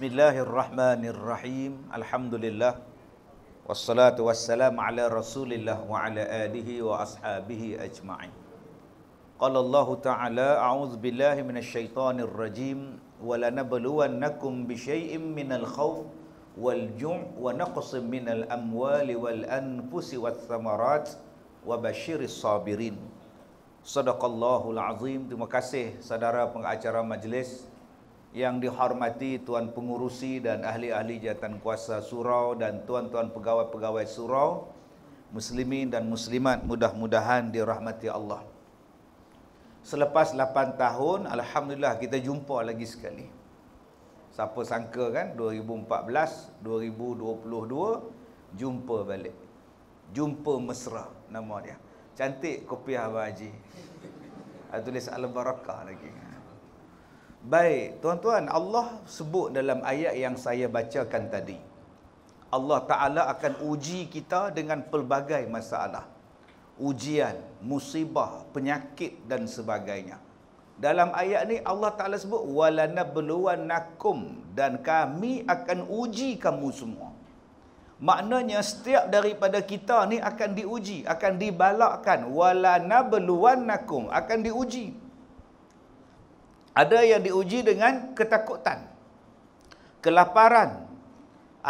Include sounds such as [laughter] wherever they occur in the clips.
Bismillahirrahmanirrahim. Alhamdulillah. Wassalatu wassalam ala Rasulillah wa ala alihi wa ashabihi ajma'in. Qala Allah Ta'ala a'udzu billahi minasy syaithanir rajim wa lanabluwannakum bi syai'im minal khauf wal ju' wa naqsim minal amwali wal anfusi wat thamarat wa basyiris sabirin. Sadaqallahul azim. Terima kasih saudara pengacara majlis yang dihormati tuan pengurusi dan ahli-ahli jatan kuasa surau dan tuan-tuan pegawai-pegawai surau muslimin dan muslimat mudah-mudahan dirahmati Allah. Selepas 8 tahun alhamdulillah kita jumpa lagi sekali. Siapa sangka kan 2014 2022 jumpa balik. Jumpa mesra nama dia. Cantik kopiah Abah Haji. Ada tulis al-barakah lagi. Baik, tuan-tuan, Allah sebut dalam ayat yang saya bacakan tadi. Allah Ta'ala akan uji kita dengan pelbagai masalah. Ujian, musibah, penyakit dan sebagainya. Dalam ayat ni Allah Ta'ala sebut, Walana beluan nakum dan kami akan uji kamu semua. Maknanya setiap daripada kita ni akan diuji, akan dibalakkan. Walana beluan nakum, Akan diuji. Ada yang diuji dengan ketakutan, kelaparan.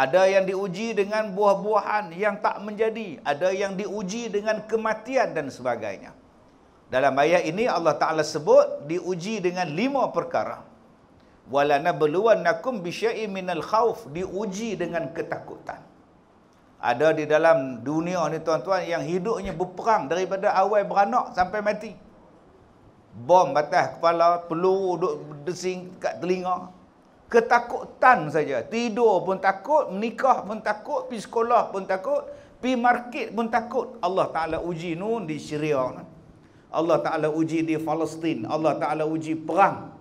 Ada yang diuji dengan buah-buahan yang tak menjadi. Ada yang diuji dengan kematian dan sebagainya. Dalam ayat ini Allah Ta'ala sebut diuji dengan lima perkara. Walana beluan nakum min al khauf. Diuji dengan ketakutan. Ada di dalam dunia ni tuan-tuan yang hidupnya berperang daripada awal beranak sampai mati bom atas kepala, peluru duduk desing kat telinga. Ketakutan saja. Tidur pun takut, menikah pun takut, pergi sekolah pun takut, pergi market pun takut. Allah Ta'ala uji nun di Syria. Allah Ta'ala uji di Palestin. Allah Ta'ala uji perang.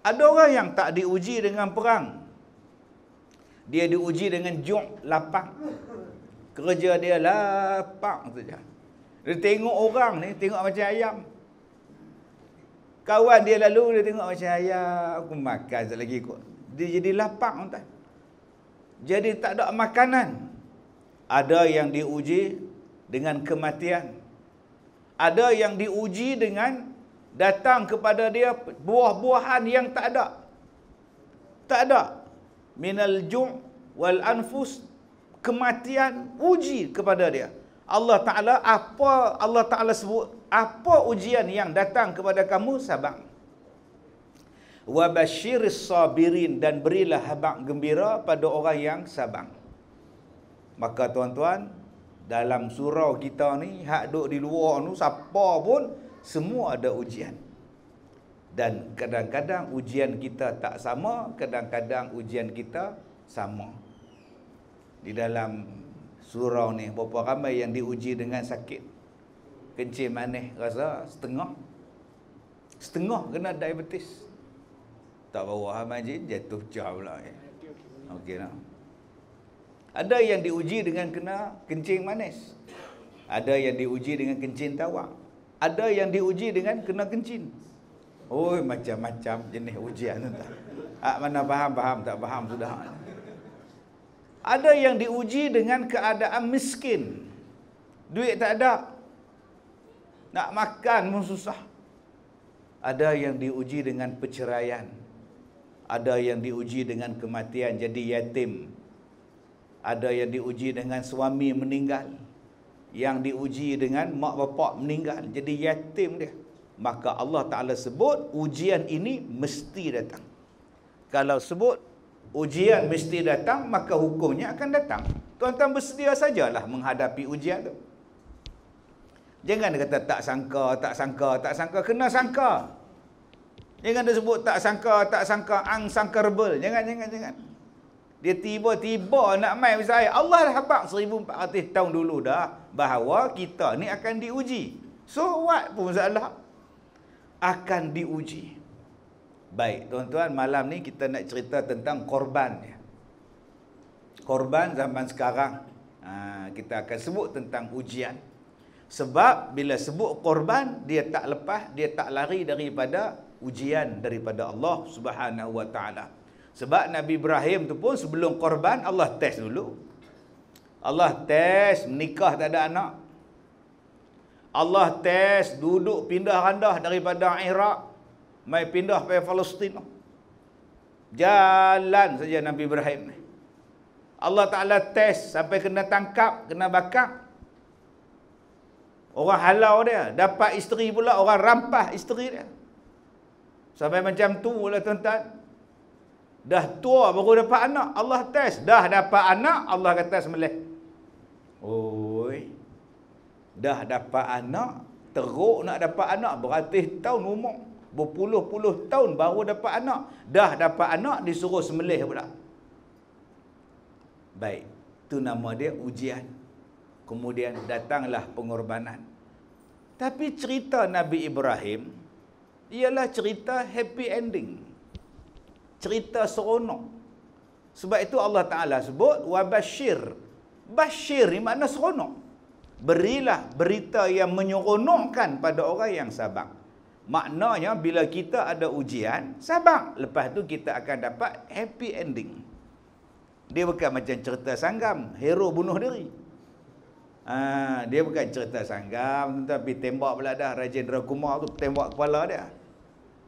Ada orang yang tak diuji dengan perang. Dia diuji dengan juk lapang. Kerja dia lapang saja. Dia tengok orang ni, tengok macam ayam. Kawan dia lalu dia tengok macam ayah aku makan sekali lagi kot. Dia jadi lapar tuan. Jadi tak ada makanan. Ada yang diuji dengan kematian. Ada yang diuji dengan datang kepada dia buah-buahan yang tak ada. Tak ada. Minal ju' wal anfus kematian uji kepada dia. Allah Ta'ala apa Allah Ta'ala sebut apa ujian yang datang kepada kamu sabar wa basyiris sabirin dan berilah habaq gembira pada orang yang sabar maka tuan-tuan dalam surau kita ni hak duk di luar tu siapa pun semua ada ujian dan kadang-kadang ujian kita tak sama kadang-kadang ujian kita sama di dalam surau ni berapa ramai yang diuji dengan sakit kencing manis rasa setengah setengah kena diabetes tak bawa ha je jatuh jauh pula ya. Eh. okey nah ada yang diuji dengan kena kencing manis ada yang diuji dengan kencing tawa ada yang diuji dengan kena kencing oi macam-macam jenis ujian tu tak ah, mana faham faham tak faham sudah ha, ada yang diuji dengan keadaan miskin. Duit tak ada. Nak makan pun susah. Ada yang diuji dengan perceraian. Ada yang diuji dengan kematian jadi yatim. Ada yang diuji dengan suami meninggal. Yang diuji dengan mak bapak meninggal jadi yatim dia. Maka Allah Ta'ala sebut ujian ini mesti datang. Kalau sebut ujian mesti datang maka hukumnya akan datang tuan-tuan bersedia sajalah menghadapi ujian tu jangan kata tak sangka tak sangka tak sangka kena sangka jangan dia sebut tak sangka tak sangka ang sangkarbel jangan jangan jangan dia tiba-tiba nak main misalnya Allah dah habaq 1400 tahun dulu dah bahawa kita ni akan diuji so what pun masalah akan diuji Baik, tuan-tuan, malam ni kita nak cerita tentang korban. Ya. Korban zaman sekarang. Ha, kita akan sebut tentang ujian. Sebab bila sebut korban, dia tak lepas, dia tak lari daripada ujian daripada Allah Subhanahu Wa Taala. Sebab Nabi Ibrahim tu pun sebelum korban, Allah test dulu. Allah test nikah tak ada anak. Allah test duduk pindah randah daripada Iraq mai pindah ke Palestin. Jalan saja Nabi Ibrahim. Allah Taala test sampai kena tangkap, kena bakar. Orang halau dia, dapat isteri pula orang rampas isteri dia. Sampai macam tu lah tuan-tuan. Dah tua baru dapat anak, Allah test. Dah dapat anak, Allah kata semelih. Oi. Dah dapat anak, teruk nak dapat anak, beratus tahun umur berpuluh-puluh tahun baru dapat anak. Dah dapat anak, disuruh semelih pula. Baik. Itu nama dia ujian. Kemudian datanglah pengorbanan. Tapi cerita Nabi Ibrahim ialah cerita happy ending. Cerita seronok. Sebab itu Allah Ta'ala sebut, Wabashir. Bashir ni makna seronok. Berilah berita yang menyeronokkan pada orang yang sabar. Maknanya bila kita ada ujian, sabar. Lepas tu kita akan dapat happy ending. Dia bukan macam cerita sanggam, hero bunuh diri. Ha, dia bukan cerita sanggam, tapi tembak pula dah Rajendra Kumar tu tembak kepala dia.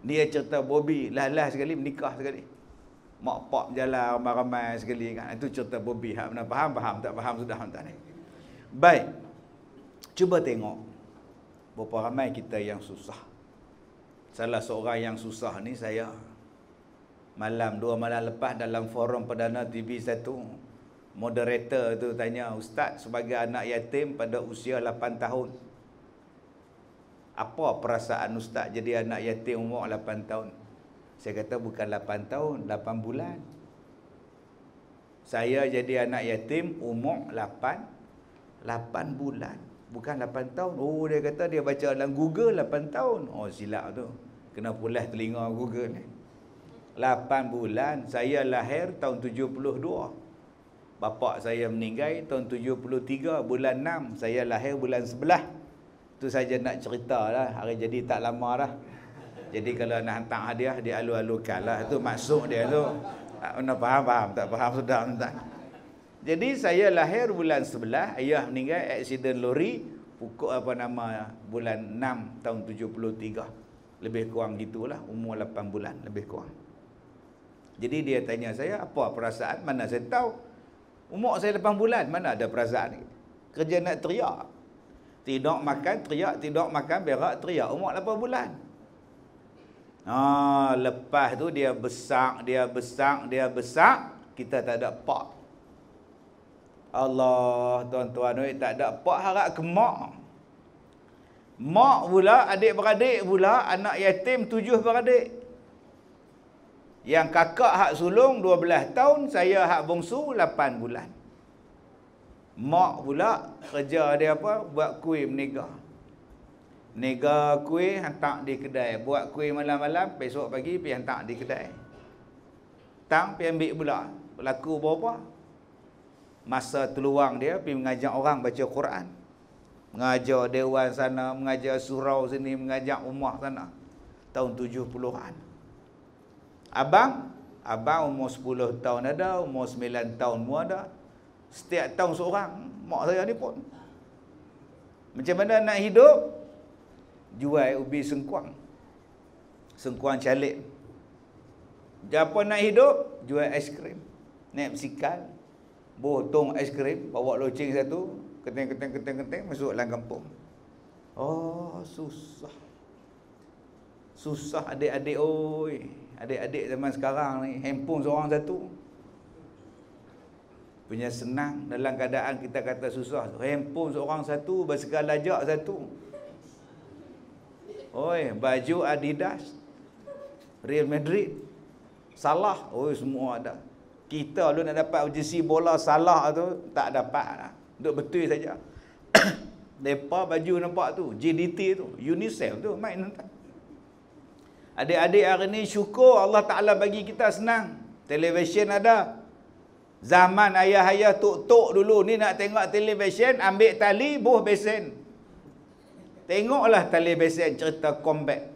Dia cerita Bobby lah-lah sekali menikah sekali. Mak pak jalan ramai-ramai sekali kan. Itu cerita Bobby. Hak mana faham? Faham tak faham sudah tak ni. Baik. Cuba tengok. Berapa ramai kita yang susah. Salah seorang yang susah ni saya Malam, dua malam lepas dalam forum perdana TV satu Moderator tu tanya Ustaz sebagai anak yatim pada usia 8 tahun Apa perasaan Ustaz jadi anak yatim umur 8 tahun? Saya kata bukan 8 tahun, 8 bulan Saya jadi anak yatim umur 8 8 bulan bukan 8 tahun oh dia kata dia baca dalam google 8 tahun oh silap tu kena pulas telinga google ni 8 bulan saya lahir tahun 72 Bapa saya meninggal tahun 73 bulan 6 saya lahir bulan 11 tu saja nak cerita lah hari jadi tak lama lah jadi kalau nak hantar hadiah dia alu-alukan lah tu masuk dia tu nak faham-faham tak faham sedap tak faham. Jadi saya lahir bulan 11, ayah meninggal aksiden lori pukul apa nama bulan 6 tahun 73. Lebih kurang gitulah umur 8 bulan lebih kurang. Jadi dia tanya saya apa perasaan mana saya tahu umur saya 8 bulan mana ada perasaan Kerja nak teriak. Tidak makan teriak, tidak makan berak teriak umur 8 bulan. Ah, lepas tu dia besar, dia besar, dia besar, kita tak ada pak Allah tuan-tuan oi tak ada pak harap ke mak. Mak pula adik-beradik pula anak yatim tujuh beradik. Yang kakak hak sulung 12 tahun, saya hak bongsu 8 bulan. Mak pula kerja dia apa? Buat kuih menega. Nega kuih hantar di kedai. Buat kuih malam-malam, besok pagi pergi hantar di kedai. Tang pergi ambil pula. Laku berapa? masa terluang dia pergi mengajar orang baca Quran. Mengajar dewan sana, mengajar surau sini, mengajar umat sana. Tahun 70-an. Abang, abang umur 10 tahun ada, umur 9 tahun pun ada. Setiap tahun seorang, mak saya ni pun. Macam mana nak hidup? Jual ubi sengkuang. Sengkuang calik. Apa nak hidup? Jual aiskrim. Naik bersikal botong es krim, bawa loceng satu keting keting keting keting masuk dalam kampung oh susah susah adik-adik oi adik-adik zaman sekarang ni handphone seorang satu punya senang dalam keadaan kita kata susah handphone seorang satu basikal ajak satu oi baju adidas real madrid salah oi semua ada kita lu nak dapat jersey bola salah tu tak dapat lah duduk betul saja depa [coughs] baju nampak tu JDT tu Unicef tu main nampak. adik-adik hari ni syukur Allah Taala bagi kita senang televisyen ada zaman ayah-ayah tok-tok dulu ni nak tengok televisyen ambil tali buh besen tengoklah tali besen cerita combat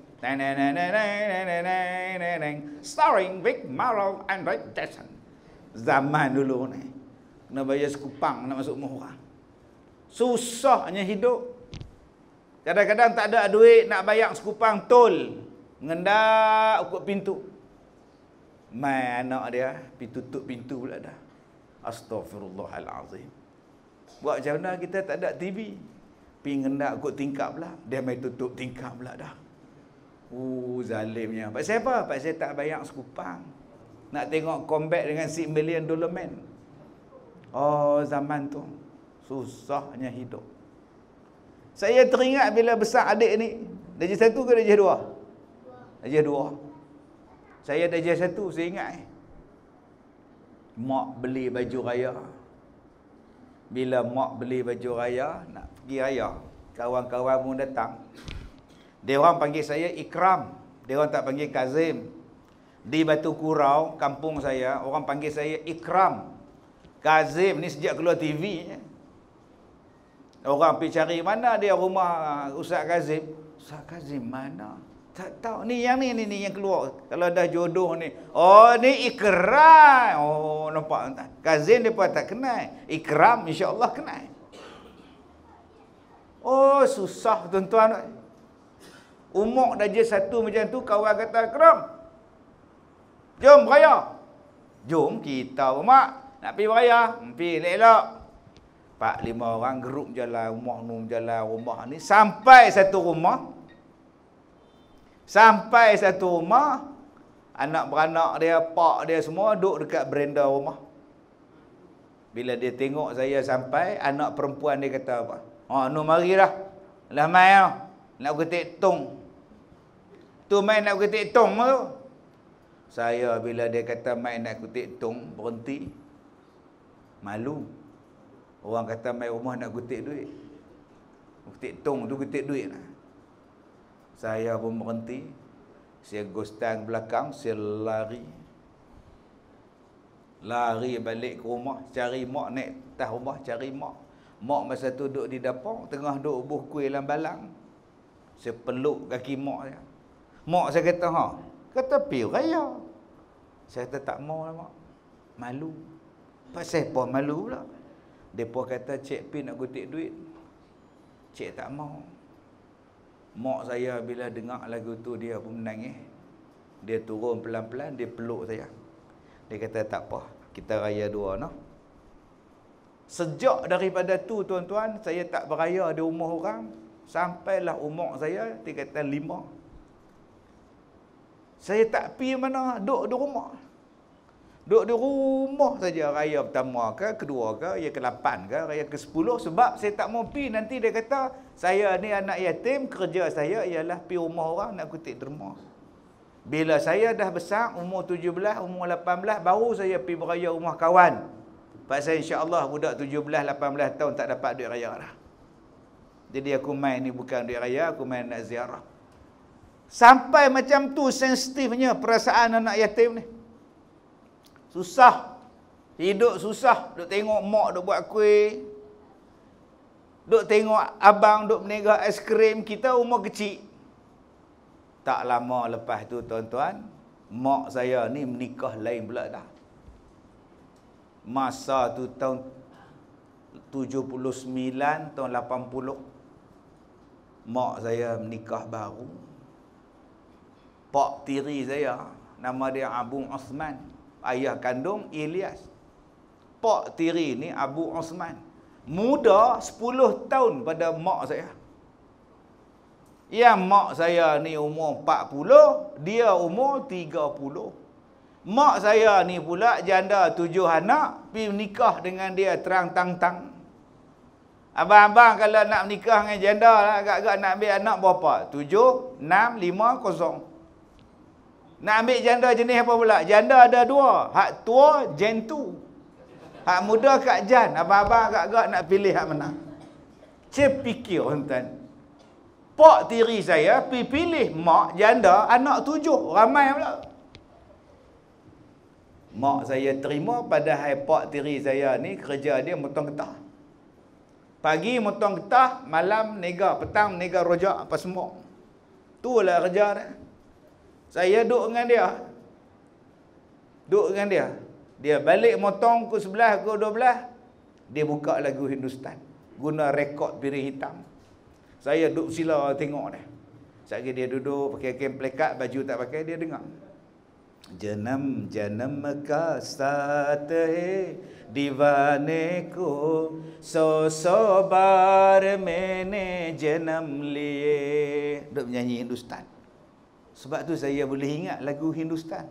Starring Vic Morrow and Rick Desson zaman dulu ni kena bayar sekupang nak masuk rumah orang susahnya hidup kadang-kadang tak ada duit nak bayar sekupang tol ngendak ukut pintu mai anak dia pintu pintu pula dah astagfirullahalazim buat macam mana kita tak ada TV pi ngendak ukut tingkap pula dia mai tutup tingkap pula dah Uh, zalimnya. Pak saya apa? Pak saya tak bayar sekupang nak tengok combat dengan si million dollar man. Oh zaman tu susahnya hidup. Saya teringat bila besar adik ni, darjah satu ke darjah dua? Darjah dua. Saya darjah satu, saya ingat. Eh. Mak beli baju raya. Bila mak beli baju raya, nak pergi raya. Kawan-kawan pun datang. Dia orang panggil saya Ikram. Dia orang tak panggil Kazim di Batu Kurau, kampung saya, orang panggil saya Ikram. Kazim ni sejak keluar TV. Ya. Orang pergi cari mana dia rumah uh, Ustaz Kazim. Ustaz Kazim mana? Tak tahu. Ni yang ni, ni, ni yang keluar. Kalau dah jodoh ni. Oh, ni Ikram. Oh, nampak. Kazim dia pun tak kenal. Ikram insyaAllah kenal. Oh, susah tuan-tuan. Umur dah je satu macam tu, kawan kata, kram. Jom beraya. Jom kita pun mak. Nak pergi beraya. Pergi elok-elok. Empat lima orang geruk jalan rumah num jalan rumah ni. Sampai satu rumah. Sampai satu rumah. Anak beranak dia, pak dia semua duduk dekat beranda rumah. Bila dia tengok saya sampai, anak perempuan dia kata apa? oh, ha, num mari dah. Lah main lah. Ha. Nak ketik tong. Tu main nak ketik tong tu. Saya bila dia kata mai nak kutik tong berhenti. Malu. Orang kata mai rumah nak kutik duit. Kutik tong tu kutik duit lah. Saya pun berhenti. Saya gostang belakang, saya lari. Lari balik ke rumah, cari mak naik atas rumah, cari mak. Mak masa tu duduk di dapur, tengah duduk buh kuih dalam balang. Saya peluk kaki mak saya. Mak saya kata, ha, Kata pergi raya Saya kata tak mau lah mak Malu Pasal apa malu pula Dia kata cik pergi nak kutip duit Cik tak mau Mak saya bila dengar lagu tu dia pun menangis Dia turun pelan-pelan dia peluk saya Dia kata tak apa kita raya dua no? Sejak daripada tu tuan-tuan Saya tak beraya di rumah orang Sampailah umur saya Dia kata lima saya tak pi mana, duduk di rumah. Duduk di rumah saja raya pertama ke, kedua ke, raya ke-8 ke, raya ke-10 sebab saya tak mau pi nanti dia kata saya ni anak yatim, kerja saya ialah pi rumah orang nak kutip derma. Bila saya dah besar, umur 17, umur 18, baru saya pi beraya rumah kawan. Sebab saya insyaAllah budak 17, 18 tahun tak dapat duit raya dah. Jadi aku main ni bukan duit raya, aku main nak ziarah. Sampai macam tu sensitifnya perasaan anak yatim ni. Susah. Hidup susah. Duk tengok mak duk buat kuih. Duk tengok abang duk es krim Kita umur kecil. Tak lama lepas tu tuan-tuan. Mak saya ni menikah lain pula dah. Masa tu tahun 79, tahun 80. Mak saya menikah baru pak tiri saya nama dia Abu Osman ayah kandung Ilyas pak tiri ni Abu Osman muda 10 tahun pada mak saya yang mak saya ni umur 40 dia umur 30 mak saya ni pula janda tujuh anak pi nikah dengan dia terang tang tang Abang-abang kalau nak menikah dengan janda lah, agak-agak nak ambil anak berapa? Tujuh, enam, lima, kosong. Nak ambil janda jenis apa pula? Janda ada dua. Hak tua, jen tu. Hak muda kat jan. Abang-abang agak gak nak pilih hak mana. Cik fikir, tuan-tuan. Pak tiri saya pi pilih mak janda anak tujuh. Ramai pula. Mak saya terima pada padahal pak tiri saya ni kerja dia motong ketah. Pagi motong ketah, malam nega, petang nega rojak apa semua. Itulah kerja dia. Saya duduk dengan dia. Duduk dengan dia. Dia balik motong ke sebelah ke dua belah. Dia buka lagu Hindustan. Guna rekod piring hitam. Saya duduk sila tengok dia. Sekejap dia duduk pakai kain plekat, baju tak pakai, dia dengar. Janam janam ka satahe divane ko so so bar mene janam liye. Duduk menyanyi Hindustan. Sebab tu saya boleh ingat lagu Hindustan.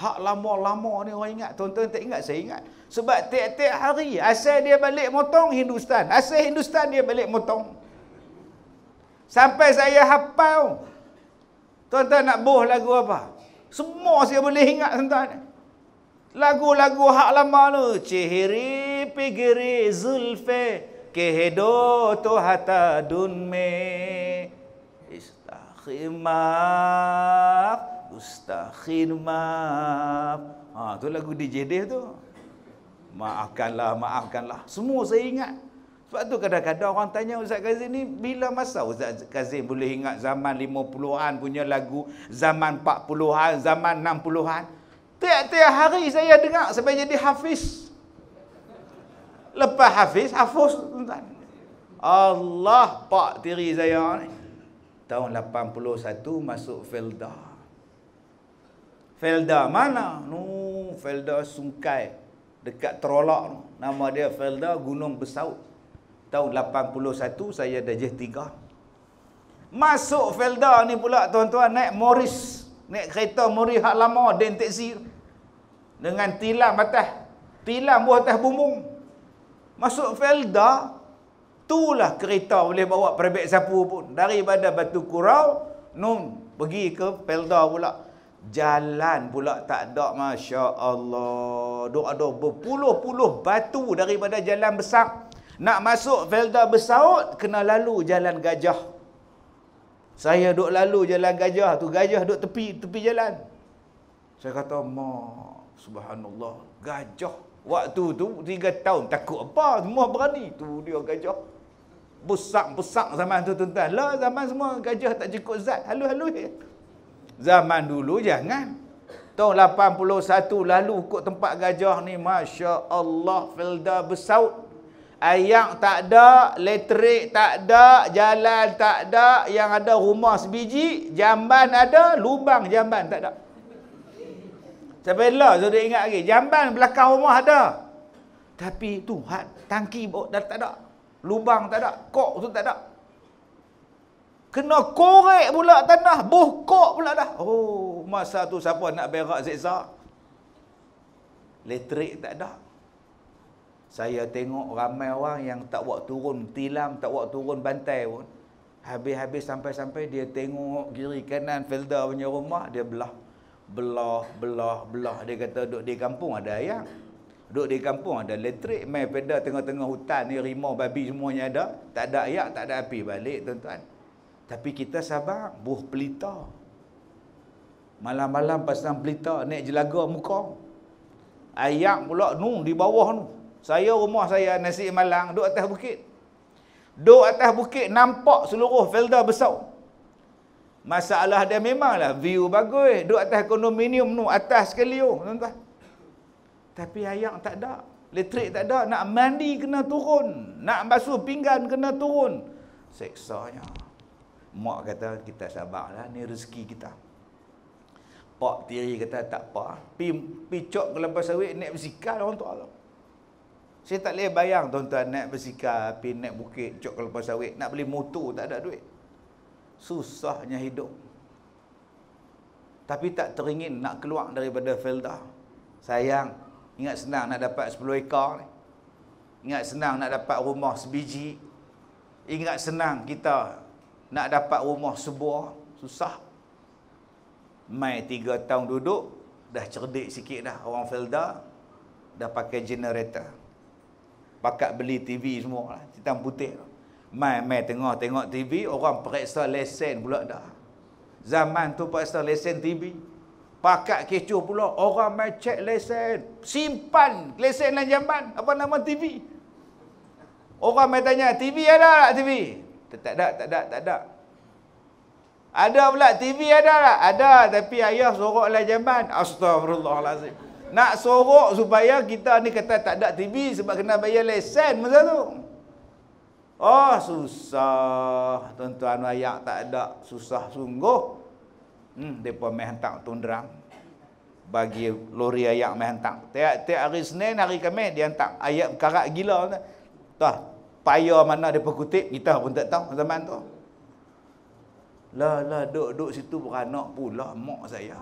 Hak lama-lama ni orang ingat. Tuan-tuan tak ingat, saya ingat. Sebab tiap-tiap hari asal dia balik motong Hindustan. Asal Hindustan dia balik motong. Sampai saya hapau, Tuan-tuan nak buh lagu apa? Semua saya boleh ingat tuan-tuan. Lagu-lagu hak lama tu. Cihiri pigiri zulfe kehedo tohata dunme. Cihiri zulfe kehedo tohata dunme khimar ustaz khimar ha tu lagu DJD tu maafkanlah maafkanlah semua saya ingat sebab tu kadang-kadang orang tanya Ustaz Kazim ni bila masa Ustaz Kazim boleh ingat zaman lima puluhan punya lagu zaman empat puluhan, zaman enam puluhan. tiap-tiap hari saya dengar sampai jadi hafiz lepas hafiz hafiz Allah pak tiri saya ni Tahun 81 masuk Felda. Felda mana? Nu, Felda Sungai Dekat Terolak. Nama dia Felda Gunung Besaut. Tahun 81 saya dah tiga. Masuk Felda ni pula tuan-tuan naik Morris. Naik kereta Morris hak lama dan teksi. Dengan tilam atas. Tilam buah atas bumbung. Masuk Felda satulah kereta boleh bawa perbek sapu pun pada Batu Kurau nun pergi ke Pelda pula jalan pula tak ada masya-Allah dok ada berpuluh-puluh batu daripada jalan besar nak masuk Pelda besar, kena lalu jalan gajah saya dok lalu jalan gajah tu gajah dok tepi tepi jalan saya kata mak subhanallah gajah Waktu tu tiga tahun takut apa semua berani tu dia gajah pusak-pusak zaman tu tuan-tuan. Lah zaman semua gajah tak cukup zat. Halus-halus. Zaman dulu jangan. Tahun 81 lalu kot tempat gajah ni. Masya Allah. Felda besaut. Ayak tak ada. Elektrik tak ada. Jalan tak ada. Yang ada rumah sebiji. Jamban ada. Lubang jamban tak ada. Sampai lah. Zodik ingat lagi. Jamban belakang rumah ada. Tapi tu. Tangki tak ada. Lubang tak ada, kok tu tak ada. Kena korek pula tanah, buh kok pula dah. Oh, masa tu siapa nak berak zigzag? Elektrik tak ada. Saya tengok ramai orang yang tak buat turun tilam, tak buat turun bantai pun. Habis-habis sampai-sampai dia tengok kiri kanan felda punya rumah, dia belah. Belah, belah, belah. Dia kata duduk di kampung ada ayam. Duduk di kampung ada elektrik, main peda tengah-tengah hutan ni, rimau babi semuanya ada. Tak ada ayak, tak ada api. Balik tuan-tuan. Tapi kita sabar, buh pelita. Malam-malam pasang pelita, naik jelaga muka. Ayak pula nu di bawah nu. Saya rumah saya nasi malang, duduk atas bukit. Duduk atas bukit, nampak seluruh felda besar. Masalah dia memanglah view bagus. Duduk atas kondominium nu, atas sekali tuan-tuan. Tapi ayak tak ada. Elektrik tak ada. Nak mandi kena turun. Nak basuh pinggan kena turun. Seksanya. Mak kata kita sabarlah. Ni rezeki kita. Pak tiri kata tak apa. Pi, pi cok ke lepas sawit nak basikal orang tua tu. Saya tak boleh bayang tuan-tuan naik basikal, pi naik bukit, cok ke lepas sawit. Nak beli motor tak ada duit. Susahnya hidup. Tapi tak teringin nak keluar daripada Felda. Sayang, Ingat senang nak dapat 10 ekar ni. Ingat senang nak dapat rumah sebiji. Ingat senang kita nak dapat rumah sebuah. Susah. Mai tiga tahun duduk. Dah cerdik sikit dah orang Felda. Dah pakai generator. Pakat beli TV semua lah. Titan putih. Mai, mai tengok tengok TV. Orang periksa lesen pula dah. Zaman tu periksa lesen TV. Pakat kecoh pula. Orang main cek lesen. Simpan lesen dan jamban. Apa nama TV? Orang main tanya, TV ada tak TV? Tak ada, tak ada, tak ada. Ada pula TV ada tak? Ada tapi ayah soroklah jamban. Astagfirullahalazim. Nak sorok supaya kita ni kata tak ada TV sebab kena bayar lesen masa tu. Oh susah tuan-tuan ayah tak ada. Susah sungguh hmm depa meh hantar tundram bagi lori ayak meh hantar tiap tiap hari senin hari kamis dia hantar ayak karat gila tu tah payah mana depa kutip kita pun tak tahu zaman tu La la duk duk situ beranak pula mak saya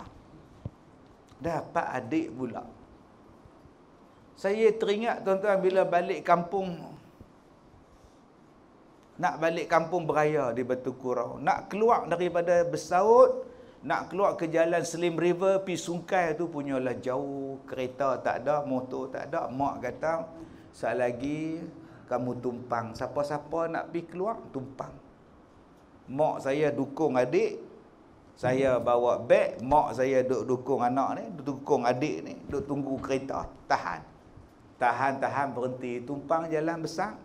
dapat adik pula saya teringat tuan-tuan bila balik kampung nak balik kampung beraya di Batu Kurau. Nak keluar daripada Besaud, nak keluar ke jalan Slim River pi sungai tu punyalah jauh kereta tak ada motor tak ada mak kata sat lagi kamu tumpang siapa-siapa nak pi keluar tumpang mak saya dukung adik saya bawa beg mak saya duk dukung anak ni duk dukung adik ni duk tunggu kereta tahan tahan tahan berhenti tumpang jalan besar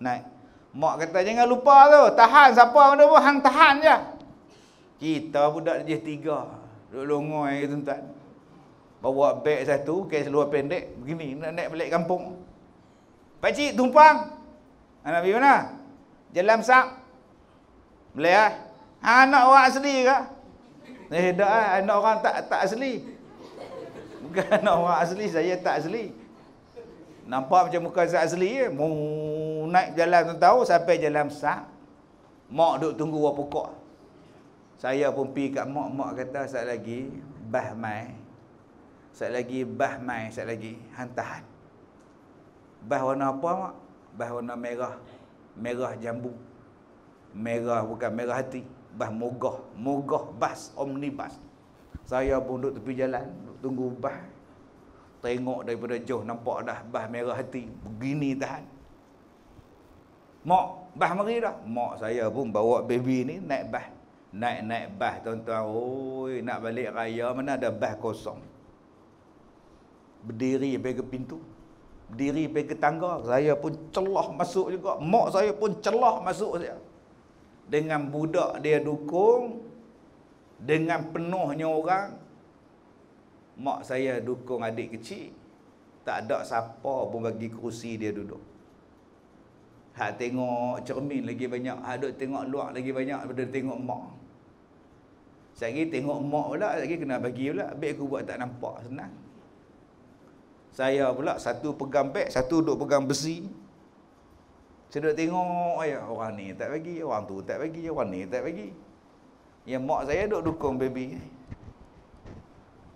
naik mak kata jangan lupa tu tahan siapa benda pun hang tahan je kita budak je tiga. Duduk longoi ya, tuan-tuan. Bawa beg satu, kain seluar pendek, begini nak naik balik kampung. Pakcik, tumpang. Anak pergi mana? Jalan sap. Boleh ah. Ha, nak orang asli ke? Eh, dah ah, anak orang tak tak asli. Bukan [laughs] nak orang asli, saya tak asli. Nampak macam muka saya asli je. Mau naik jalan tu tahu sampai jalan besar. Mak duk tunggu buah pokok. Saya pun pi kat mak, mak kata sat lagi bah mai. Sat lagi bah mai, sat lagi hantahan. Bah warna apa mak? Bah warna merah. Merah jambu. Merah bukan merah hati. Bah mogah, mogah bas omnibus. Saya pun duduk tepi jalan, duduk tunggu bah. Tengok daripada jauh nampak dah bah merah hati. Begini tahan. Mak, bah mari dah. Mak saya pun bawa baby ni naik bah. Naik-naik bah, tuan-tuan. Oi, nak balik raya mana ada bah kosong. Berdiri pergi pintu. Berdiri pergi tangga. Saya pun celah masuk juga. Mak saya pun celah masuk saya. Dengan budak dia dukung. Dengan penuhnya orang. Mak saya dukung adik kecil. Tak ada siapa pun bagi kerusi dia duduk. Hak tengok cermin lagi banyak. Hak tengok luar lagi banyak daripada tengok mak. Sehari tengok mak pula, lagi kena bagi pula. Baik aku buat tak nampak, senang. Saya pula satu pegang beg, satu duduk pegang besi. Saya duduk tengok, ayah, orang ni tak bagi, orang tu tak bagi, orang ni tak bagi. Yang mak saya duduk dukung baby.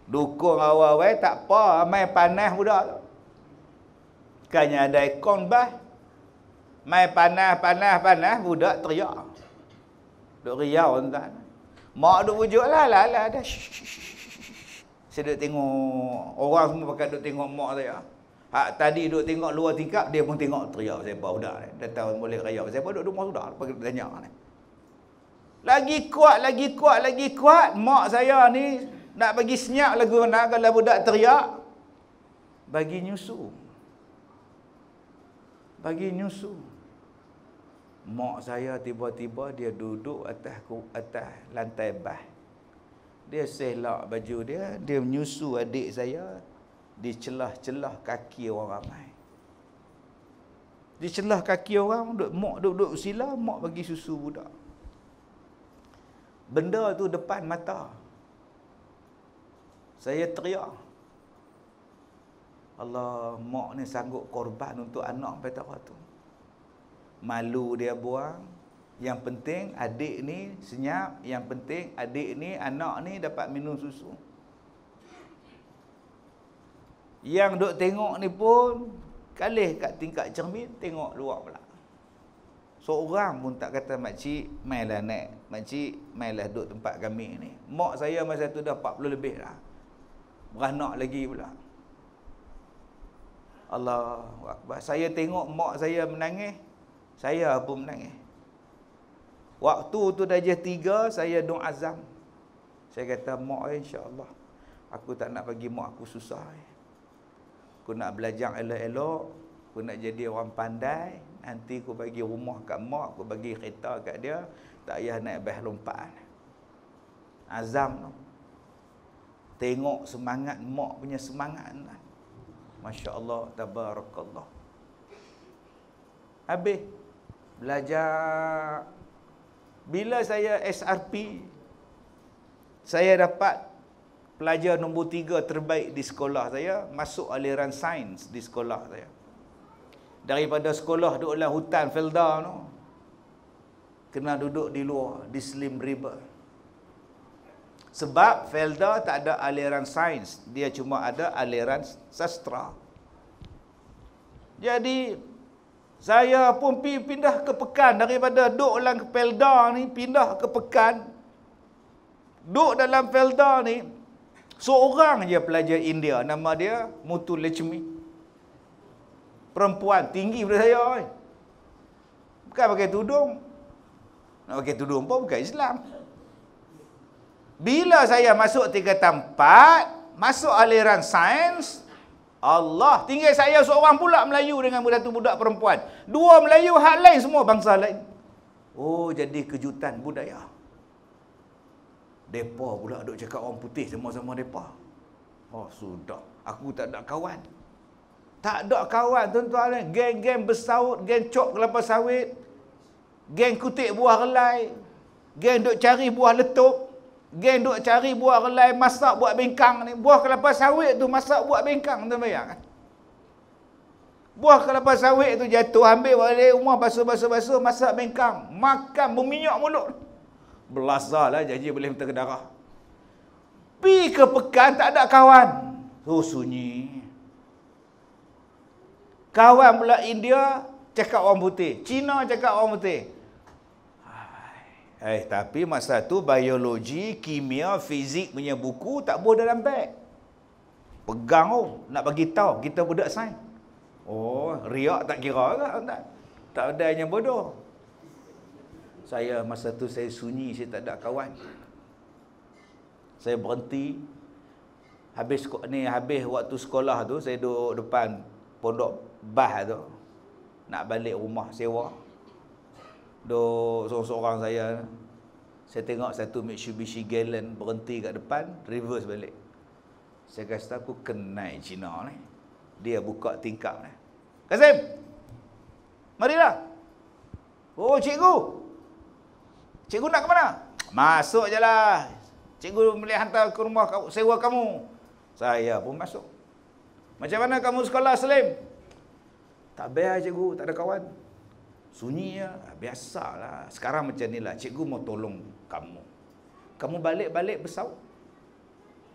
Dukung awal-awal, tak apa, main panas budak tu. Kanya ada ikon bah. Main panas, panas, panas, budak teriak. Duduk riau, tuan-tuan. Mak duk wujud lah, lah, lah, dah. Shh, shh, shh, Saya duk tengok, orang semua pakai duk tengok mak saya. Hak tadi duk tengok luar tingkap, dia pun tengok teriak saya apa budak ni. Dah tahu boleh raya apa saya duk rumah sudah. Lepas kita tanya ni. Lagi kuat, lagi kuat, lagi kuat. Mak saya ni nak bagi senyap lagu mana kalau budak teriak. Bagi nyusu. Bagi nyusu mak saya tiba-tiba dia duduk atas atas lantai bas. Dia selak baju dia, dia menyusu adik saya di celah-celah kaki orang ramai. Di celah kaki orang duduk mak duduk sila mak bagi susu budak. Benda tu depan mata. Saya teriak. Allah, mak ni sanggup korban untuk anak petara tu malu dia buang yang penting adik ni senyap yang penting adik ni anak ni dapat minum susu yang duk tengok ni pun kalih kat tingkat cermin tengok luar pula seorang pun tak kata makcik mailah naik makcik mailah duduk tempat kami ni mak saya masa tu dah 40 lebih lah beranak lagi pula Allah saya tengok mak saya menangis saya pun menangis. Eh? Waktu tu dah jah tiga, saya doa azam. Saya kata, mak eh, insyaAllah. Aku tak nak bagi mak aku susah. Eh. Aku nak belajar elok-elok. Aku nak jadi orang pandai. Nanti aku bagi rumah kat mak. Aku bagi kereta kat dia. Tak payah naik bas lompat. Azam tu. Tengok semangat mak punya semangat. Lah. Masya Allah. Tabarakallah. Habis belajar bila saya SRP saya dapat pelajar nombor tiga terbaik di sekolah saya masuk aliran sains di sekolah saya daripada sekolah di dalam hutan Felda tu kena duduk di luar di Slim River sebab Felda tak ada aliran sains dia cuma ada aliran sastra jadi saya pun pi, pindah ke Pekan daripada duduk dalam Felda ni, pindah ke Pekan. Duduk dalam Felda ni, seorang je pelajar India, nama dia Mutu Lechmi. Perempuan, tinggi pada saya. Oi. Bukan pakai tudung. Nak pakai tudung pun bukan Islam. Bila saya masuk tiga tempat masuk aliran sains, Allah tinggal saya seorang pula Melayu dengan budak budak perempuan. Dua Melayu hak lain semua bangsa lain. Oh jadi kejutan budaya. Depa pula duk cakap orang putih sama-sama depa. Oh sudah. Aku tak ada kawan. Tak ada kawan tuan-tuan ni. Geng-geng bersaut, geng cok kelapa sawit. Geng kutik buah relai. Geng duk cari buah letup. Geng duk cari buah relai masak buat bengkang ni. Buah kelapa sawit tu masak buat bengkang. Tuan bayang kan? Buah kelapa sawit tu jatuh ambil balik rumah basuh-basuh-basuh masak bengkang. Makan berminyak mulut. Belasah lah janji boleh minta darah. Pi ke pekan tak ada kawan. Oh sunyi. Kawan pula India cakap orang putih. Cina cakap orang putih. Eh, tapi masa tu biologi, kimia, fizik punya buku tak boleh dalam beg. Pegang oh, nak bagi tahu kita budak sains. Oh, riak tak kira ke? Lah, tak, tak ada yang bodoh. Saya masa tu saya sunyi, saya tak ada kawan. Saya berhenti. Habis ni habis waktu sekolah tu saya duduk depan pondok bah tu. Nak balik rumah sewa. Duk seorang-seorang saya Saya tengok satu Mitsubishi Galen berhenti kat depan Reverse balik Saya kata aku kenai Cina ni Dia buka tingkap ni Kasim Marilah Oh cikgu Cikgu nak ke mana? Masuk je lah Cikgu boleh hantar ke rumah sewa kamu Saya pun masuk Macam mana kamu sekolah Selim? Tak bayar cikgu, tak ada kawan Sunyi ya, ah, biasalah. Sekarang macam ni lah, cikgu mau tolong kamu. Kamu balik-balik besau.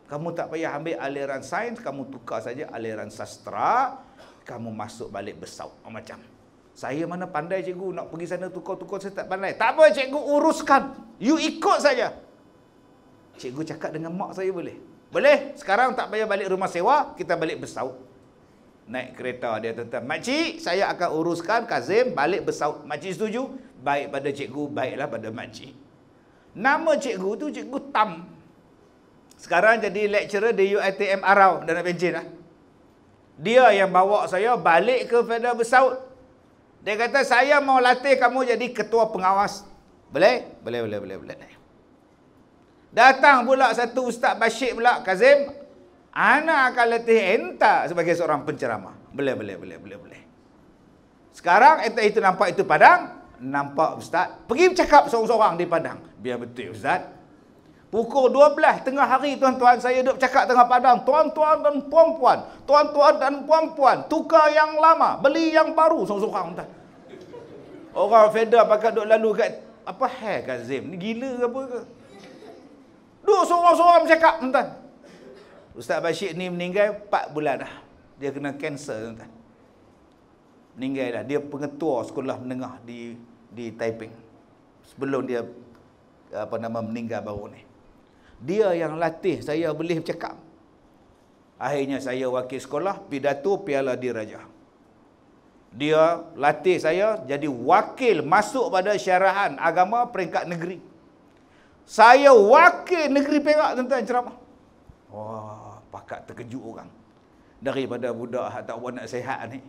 Kamu tak payah ambil aliran sains, kamu tukar saja aliran sastra, kamu masuk balik besau. Ah, macam, saya mana pandai cikgu nak pergi sana tukar-tukar, saya tak pandai. Tak apa cikgu, uruskan. You ikut saja. Cikgu cakap dengan mak saya boleh? Boleh? Sekarang tak payah balik rumah sewa, kita balik besau naik kereta dia kata makcik saya akan uruskan Kazim balik bersaud makcik setuju baik pada cikgu baiklah pada makcik nama cikgu tu cikgu Tam sekarang jadi lecturer di UiTM Arau dan nak pencin lah dia yang bawa saya balik ke Federal Bersaud dia kata saya mau latih kamu jadi ketua pengawas boleh? boleh boleh boleh boleh datang pula satu ustaz Bashir pula Kazim Ana akan letih entah sebagai seorang penceramah. Boleh, boleh, boleh, boleh, boleh. Sekarang entah itu nampak itu padang. Nampak ustaz. Pergi cakap seorang-seorang di padang. Biar betul ustaz. Pukul 12 tengah hari tuan-tuan saya duduk cakap tengah padang. Tuan-tuan dan puan-puan. Tuan-tuan dan puan-puan. Tukar yang lama. Beli yang baru. Seorang-seorang. Orang feda pakai duduk lalu kat. Apa hal Kazim? Ni gila ke apa ke? Duduk seorang-seorang cakap. Tuan-tuan. Ustaz Bashir ni meninggal 4 bulan dah. Dia kena kanser tuan-tuan. Meninggal dah. Dia pengetua sekolah menengah di di Taiping. Sebelum dia apa nama meninggal baru ni. Dia yang latih saya boleh bercakap. Akhirnya saya wakil sekolah pidato piala diraja. Dia latih saya jadi wakil masuk pada syarahan agama peringkat negeri. Saya wakil negeri Perak tuan-tuan ceramah. Wah pakat terkejut orang daripada budak hak tak buat nak sehat ni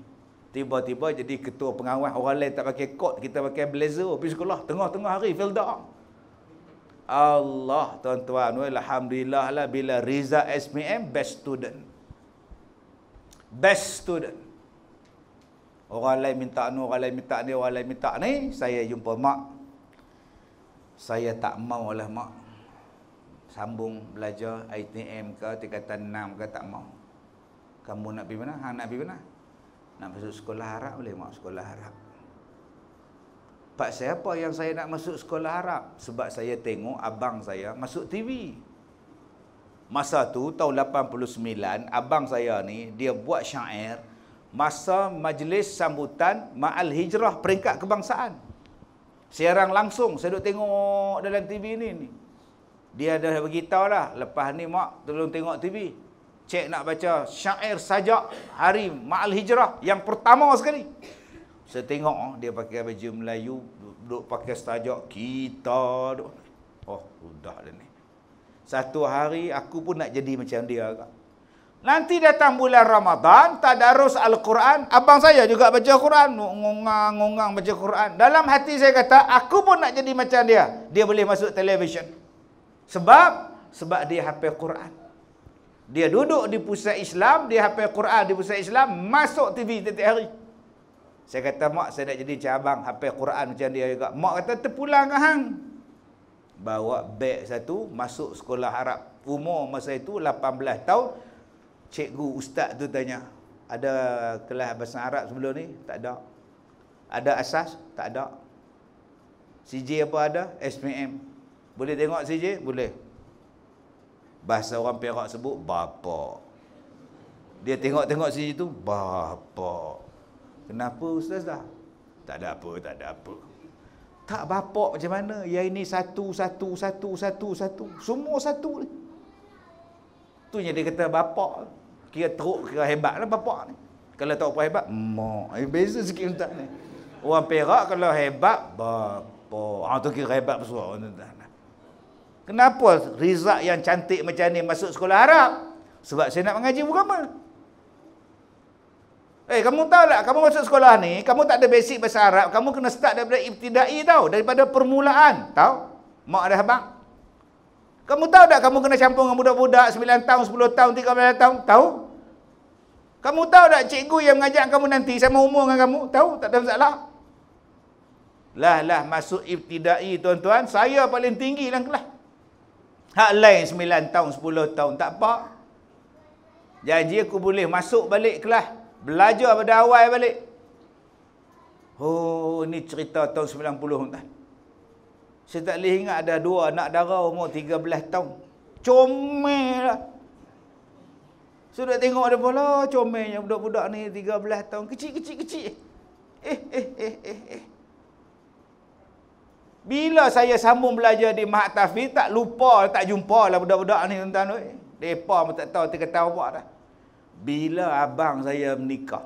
tiba-tiba jadi ketua pengawas orang lain tak pakai kot kita pakai blazer pergi sekolah tengah-tengah hari felda Allah tuan-tuan alhamdulillah lah bila Riza SPM best student best student orang lain minta ni orang lain minta ni orang lain minta ni saya jumpa mak saya tak mau lah mak sambung belajar ITM ke tingkatan 6 ke tak mau. Kamu nak pergi mana? Hang nak pergi mana? Nak masuk sekolah Arab boleh mau sekolah Arab. Pak saya siapa yang saya nak masuk sekolah Arab? Sebab saya tengok abang saya masuk TV. Masa tu tahun 89 abang saya ni dia buat syair masa majlis sambutan Ma'al Hijrah peringkat kebangsaan. Siaran langsung saya duk tengok dalam TV ni ni. Dia dah beritahu lah. Lepas ni mak tolong tengok TV. Cik nak baca syair sajak hari Ma'al Hijrah yang pertama sekali. Saya tengok oh, dia pakai baju Melayu. Duduk pakai sajak. Kita duduk. Oh, sudah dah ni. Satu hari aku pun nak jadi macam dia. Nanti datang bulan Ramadan, tadarus Al-Quran. Abang saya juga baca Quran. Ngongang-ngongang baca Quran. Dalam hati saya kata, aku pun nak jadi macam dia. Dia boleh masuk televisyen. Sebab sebab dia hafal Quran. Dia duduk di pusat Islam, dia hafal Quran di pusat Islam, masuk TV setiap hari. Saya kata, mak saya nak jadi macam abang, hafal Quran macam dia juga. Mak kata, terpulang hang. Bawa beg satu, masuk sekolah Arab. Umur masa itu, 18 tahun. Cikgu ustaz tu tanya, ada kelas bahasa Arab sebelum ni? Tak ada. Ada asas? Tak ada. CJ apa ada? SPM. Boleh tengok CJ? Boleh. Bahasa orang Perak sebut bapa. Dia tengok-tengok CJ tu bapa. Kenapa ustaz dah? Tak ada apa, tak ada apa. Tak bapa macam mana? Ya ini satu satu satu satu satu. Semua satu. Tu yang dia kata bapa. Kira teruk, kira hebatlah bapa ni. Kalau tak apa hebat, mak. Eh, beza sikit tuan ni. Orang Perak kalau hebat, bapa. Ah, ha tu kira hebat besar tuan. Kenapa Rizal yang cantik macam ni masuk sekolah Arab? Sebab saya nak mengaji agama. Eh, kamu tahu tak? Kamu masuk sekolah ni, kamu tak ada basic bahasa Arab, kamu kena start daripada ibtidai tau. Daripada permulaan, tau? Mak dah habang. Kamu tahu tak kamu kena campur dengan budak-budak 9 tahun, 10 tahun, 13 tahun? Tahu? Kamu tahu tak cikgu yang mengajak kamu nanti sama umur dengan kamu? Tahu? Tak ada masalah. Lah lah masuk ibtidai tuan-tuan, saya paling tinggi dalam kelas. Hak lain 9 tahun, 10 tahun, tak apa. Janji aku boleh masuk balik kelas. Belajar pada awal balik. Oh, ni cerita tahun 90 tuan. Saya tak boleh ingat ada dua anak dara umur 13 tahun. Comel lah. Saya nak tengok ada pula comelnya budak-budak ni 13 tahun. Kecil-kecil-kecil. Eh, eh, eh, eh, eh. Bila saya sambung belajar di Mahat Tafi, tak lupa, tak jumpa lah budak-budak ni tuan-tuan. Mereka pun tak tahu, tiga tahun buat dah. Bila abang saya menikah,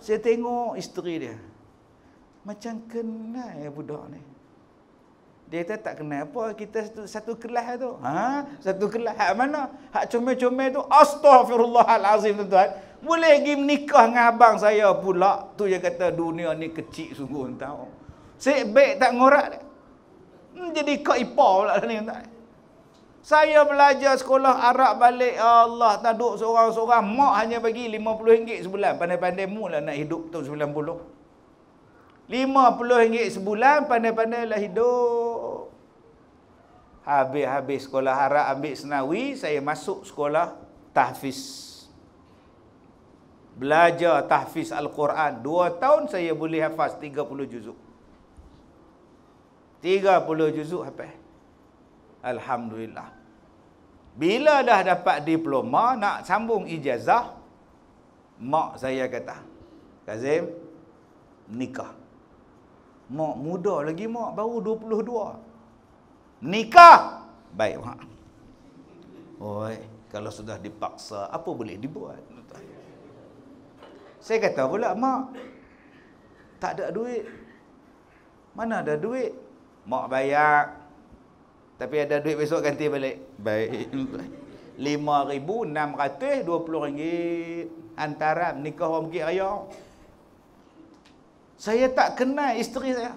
saya tengok isteri dia. Macam kenal ya budak ni. Dia kata tak kenal apa, kita satu, satu kelas tu. Ha? Satu kelas, hak mana? Hak cume-cume tu, astaghfirullahalazim tuan-tuan. Boleh pergi menikah dengan abang saya pula. Tu dia kata dunia ni kecil sungguh tahu. Sik baik tak ngorak hmm, Jadi kau ipar pula lah ni tak? Saya belajar sekolah Arab balik ya Allah tak duduk seorang-seorang Mak hanya bagi RM50 sebulan Pandai-pandai mula nak hidup tu RM90 RM50 sebulan Pandai-pandai lah hidup Habis-habis sekolah Arab ambil senawi Saya masuk sekolah tahfiz Belajar tahfiz Al-Quran Dua tahun saya boleh hafaz 30 juzuk 30 juzuk habis. Alhamdulillah. Bila dah dapat diploma nak sambung ijazah, mak saya kata, "Kazim, nikah." Mak muda lagi mak, baru 22. Nikah. Baik mak. Oi, kalau sudah dipaksa, apa boleh dibuat? Saya kata pula, mak, tak ada duit. Mana ada duit? Mak bayar Tapi ada duit besok ganti balik Baik Lima ribu enam ratus dua puluh ringgit Antara nikah orang Bukit Raya Saya tak kenal isteri saya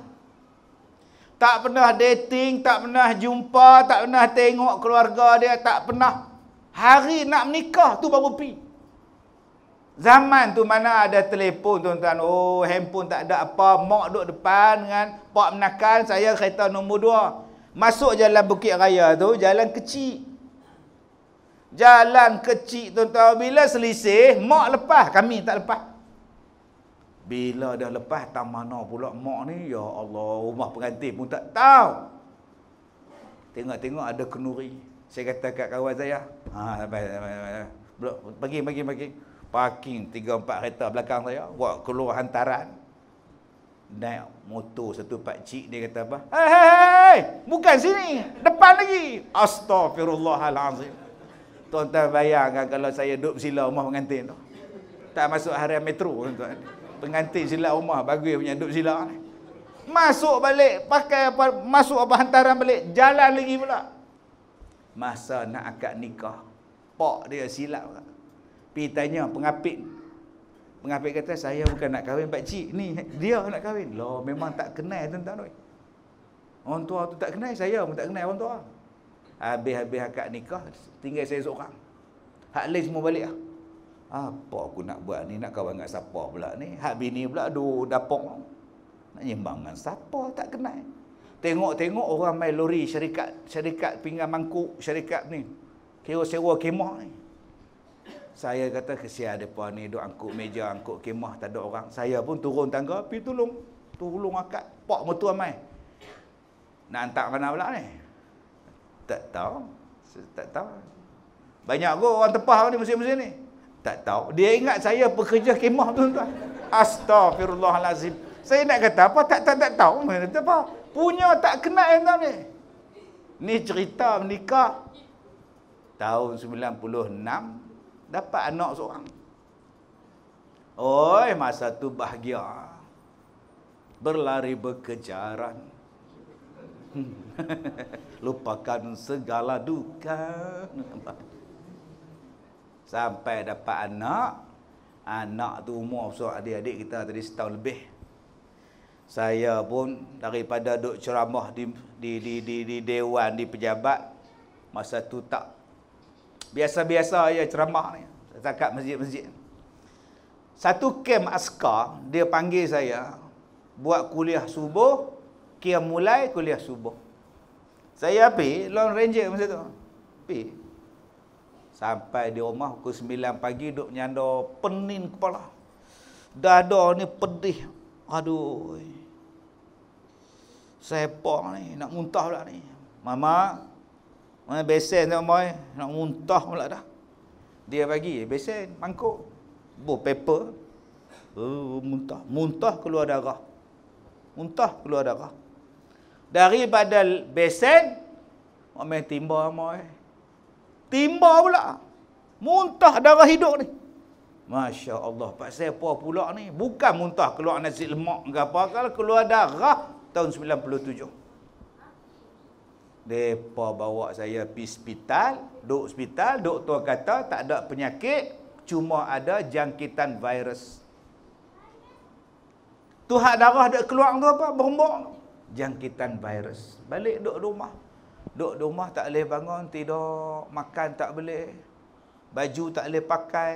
Tak pernah dating, tak pernah jumpa, tak pernah tengok keluarga dia, tak pernah Hari nak menikah tu baru pergi Zaman tu mana ada telefon tuan-tuan. Oh, handphone tak ada apa. Mak duduk depan dengan pak menakan. Saya kereta nombor dua. Masuk jalan Bukit Raya tu, jalan kecil. Jalan kecil tuan-tuan. Bila selisih, mak lepas. Kami tak lepas. Bila dah lepas, tak mana pula mak ni. Ya Allah, rumah pengantin pun tak tahu. Tengok-tengok ada kenuri. Saya kata kat kawan saya. Ha, sampai, sampai, sampai. Pergi, pergi, pergi parking 3 4 kereta belakang saya buat keluar hantaran naik motor satu pak cik dia kata apa hey, hey, hey, bukan sini depan lagi Astaghfirullahalazim. tuan-tuan bayangkan kalau saya duduk sila rumah pengantin tu tak masuk harian metro tuan-tuan pengantin sila rumah bagus punya duduk sila masuk balik pakai apa masuk apa hantaran balik jalan lagi pula masa nak akad nikah pak dia silap lah pi tanya pengapit pengapit kata saya bukan nak kahwin pak cik ni dia nak kahwin lah memang tak kenal tuan-tuan oi orang tua tu tak kenal saya pun tak kenal orang tua habis-habis akad nikah tinggal saya seorang hak lain semua balik ah apa aku nak buat ni nak kahwin dengan siapa pula ni hak bini pula do dapok nak nyembang dengan siapa tak kenal tengok-tengok orang main lori syarikat syarikat pinggan mangkuk syarikat ni kira sewa kemah ni saya kata kesian depa ni duk angkut meja angkut kemah tak ada orang saya pun turun tangga pi tolong tolong akak pak mertua mai nak hantar mana pula ni tak tahu tak tahu banyak go orang tepah ni musim-musim ni tak tahu dia ingat saya pekerja kemah tuan-tuan astagfirullahalazim saya nak kata apa tak tak tak tahu mana apa punya tak kena yang tahu ni ni cerita menikah tahun 96 Dapat anak seorang. Oi, masa tu bahagia. Berlari berkejaran. [laughs] Lupakan segala duka. Sampai dapat anak. Anak tu umur so adik-adik kita tadi setahun lebih. Saya pun daripada duk ceramah di, di di di di dewan di pejabat masa tu tak Biasa-biasa ya ceramah ni Dekat masjid-masjid Satu kem askar Dia panggil saya Buat kuliah subuh Kiam mulai kuliah subuh Saya pi Long range masa tu Pergi Sampai di rumah pukul 9 pagi Duduk nyanda pening kepala Dada ni pedih Aduh Sepak ni Nak muntah pula ni Mama mana besen tengok moy, nak muntah pula dah. Dia bagi besen mangkuk. Bo paper. Uh, oh, muntah, muntah keluar darah. Muntah keluar darah. Daripada besen Mak timba moy. Timba pula. Muntah darah hidup ni. Masya Allah. Pak saya apa pula ni. Bukan muntah keluar nasi lemak ke apa. Kalau keluar darah tahun 97. Depa bawa saya pergi hospital Duk hospital, doktor kata tak ada penyakit Cuma ada jangkitan virus Tu hak darah dia keluar tu apa? Berembuk Jangkitan virus Balik dok rumah dok rumah tak boleh bangun, tidur Makan tak boleh Baju tak boleh pakai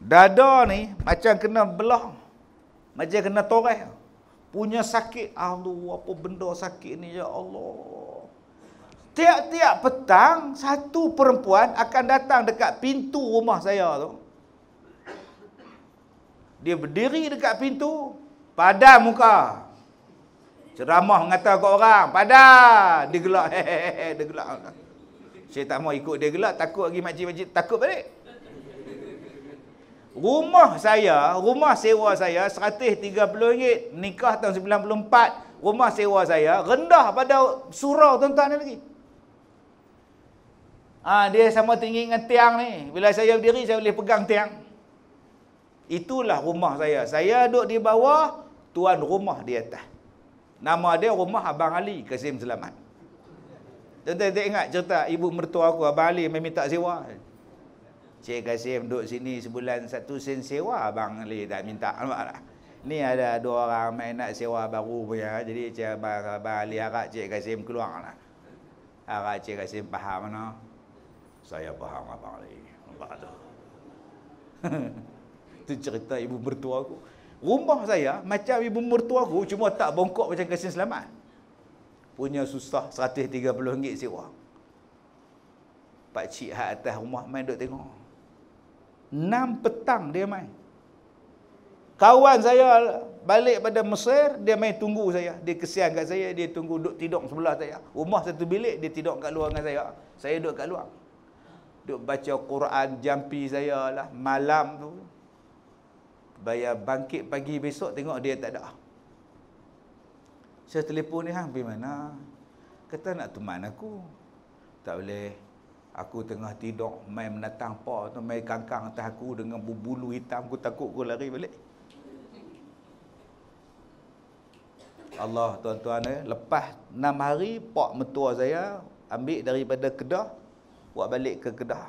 Dada ni macam kena belah Macam kena toreh Punya sakit Aduh apa benda sakit ni Ya Allah Tiap-tiap petang satu perempuan akan datang dekat pintu rumah saya tu. Dia berdiri dekat pintu, padan muka. Ceramah mengata kat orang, padan, dia gelak, [laughs] dia gelak. Saya tak mau ikut dia gelak, takut lagi makcik-makcik, takut balik. Rumah saya, rumah sewa saya RM130, nikah tahun 94, rumah sewa saya rendah pada surau tuan-tuan lagi. Ha, dia sama tinggi dengan tiang ni. Bila saya berdiri, saya boleh pegang tiang. Itulah rumah saya. Saya duduk di bawah, tuan rumah di atas. Nama dia rumah Abang Ali, Kasim Selamat. Tuan-tuan ingat cerita ibu mertua aku, Abang Ali, meminta sewa. Cik Kasim duduk sini sebulan satu sen sewa, Abang Ali tak minta. Ni ada dua orang main nak sewa baru punya. Jadi Cik Abang, Abang Ali harap Cik Kasim keluar lah. Harap Cik Kasim faham lah. No? saya faham abang lagi, nampak tu [laughs] Itu cerita ibu mertua aku rumah saya macam ibu mertua aku cuma tak bongkok macam kesin selamat punya susah 130 ringgit sewa pak cik hat atas rumah main duk tengok Enam petang dia main kawan saya balik pada Mesir dia main tunggu saya dia kesian kat saya dia tunggu duk tidur sebelah saya rumah satu bilik dia tidur kat luar dengan saya saya duduk kat luar duk baca Quran jampi saya lah malam tu bayar bangkit pagi besok tengok dia tak ada saya telefon ni hang pergi mana kata nak teman aku tak boleh aku tengah tidur main menatang pa tu main kangkang atas aku dengan bulu hitam aku takut aku lari balik Allah tuan-tuan eh, lepas enam hari pak metua saya ambil daripada Kedah buat balik ke Kedah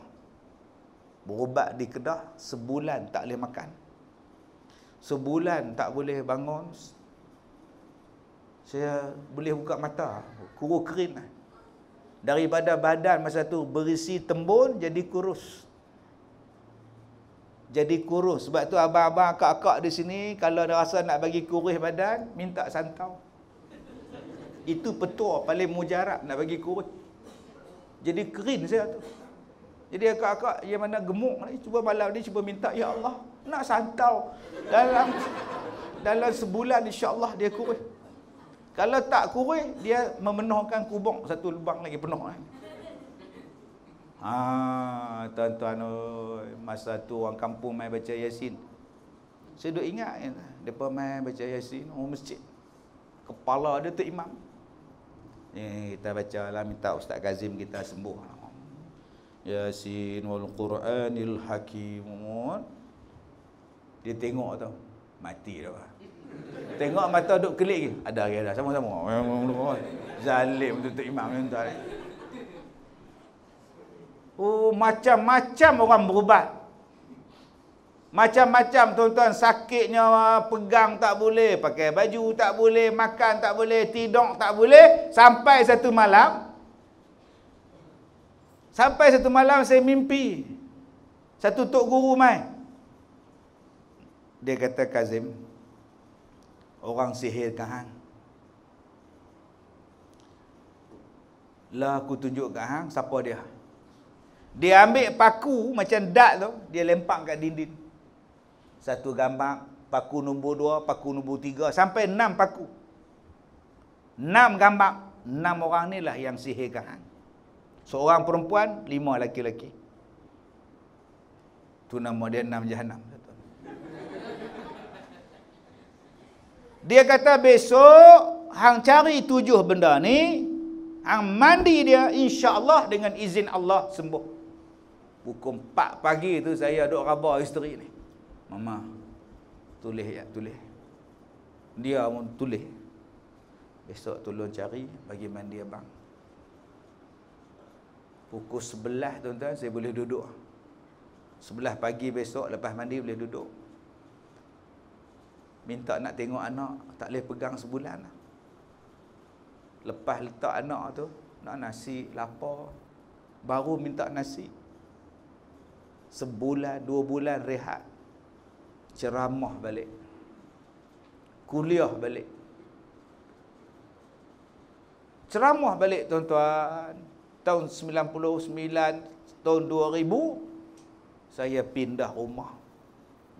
berubat di Kedah sebulan tak boleh makan sebulan tak boleh bangun saya boleh buka mata kurus kering lah. daripada badan masa tu berisi tembun jadi kurus jadi kurus sebab tu abang-abang akak-akak di sini kalau dia rasa nak bagi kurus badan minta santau itu petua paling mujarab nak bagi kurus jadi kering saya tu. Jadi akak-akak yang mana gemuk ni cuba malam ni cuba minta ya Allah nak santau dalam dalam sebulan insya-Allah dia kurus. Kalau tak kurus dia memenuhkan kubur satu lubang lagi penuh eh. Ha tuan-tuan oi masa tu orang kampung main baca Yasin. Saya duk ingat kan depa main baca Yasin oh masjid. Kepala dia tu imam. Ni kita baca lah minta Ustaz Kazim kita sembuh. Yasin wal Quranil Hakim. Dia tengok tau. Mati dah. Lah. Tengok mata duk kelik ke? Ada lagi ada sama-sama. Zalim tu tu imam tu. Oh macam-macam orang berubat. Macam-macam tuan-tuan sakitnya pegang tak boleh, pakai baju tak boleh, makan tak boleh, tidur tak boleh. Sampai satu malam, sampai satu malam saya mimpi. Satu tok guru mai. Dia kata Kazim, orang sihir ke hang? Lah aku tunjuk ke hang, siapa dia? Dia ambil paku macam dak tu, dia lempang kat dinding. Satu gambar, paku nombor dua, paku nombor tiga, sampai enam paku. Enam gambar, enam orang ni lah yang sihirkan. Seorang perempuan, lima laki-laki. Tu nama dia enam jahanam. Dia kata besok hang cari tujuh benda ni, hang mandi dia insya-Allah dengan izin Allah sembuh. Pukul 4 pagi tu saya duk rabar isteri ni. Mama tulis ya tulis. Dia pun tulis. Besok tolong cari bagi mandi abang. Pukul sebelah tuan-tuan saya boleh duduk. Sebelah pagi besok lepas mandi boleh duduk. Minta nak tengok anak tak boleh pegang sebulan. Lah. Lepas letak anak tu nak nasi lapar baru minta nasi. Sebulan, dua bulan rehat ceramah balik kuliah balik ceramah balik tuan-tuan tahun 99 tahun 2000 saya pindah rumah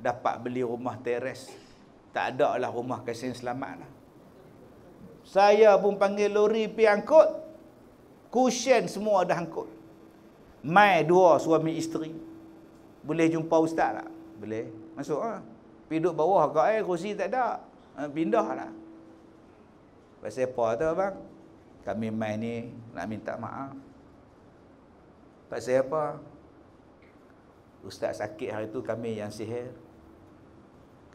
dapat beli rumah teres tak ada lah rumah kasing selamat lah. saya pun panggil lori pi angkut kushen semua dah angkut mai dua suami isteri boleh jumpa ustaz tak? boleh Masuk lah. Pergi bawah kau, air, eh, kursi tak ada. Ha, Pindah lah. Pasal apa tu abang? Kami main ni nak minta maaf. Pasal apa? Ustaz sakit hari tu kami yang sihir.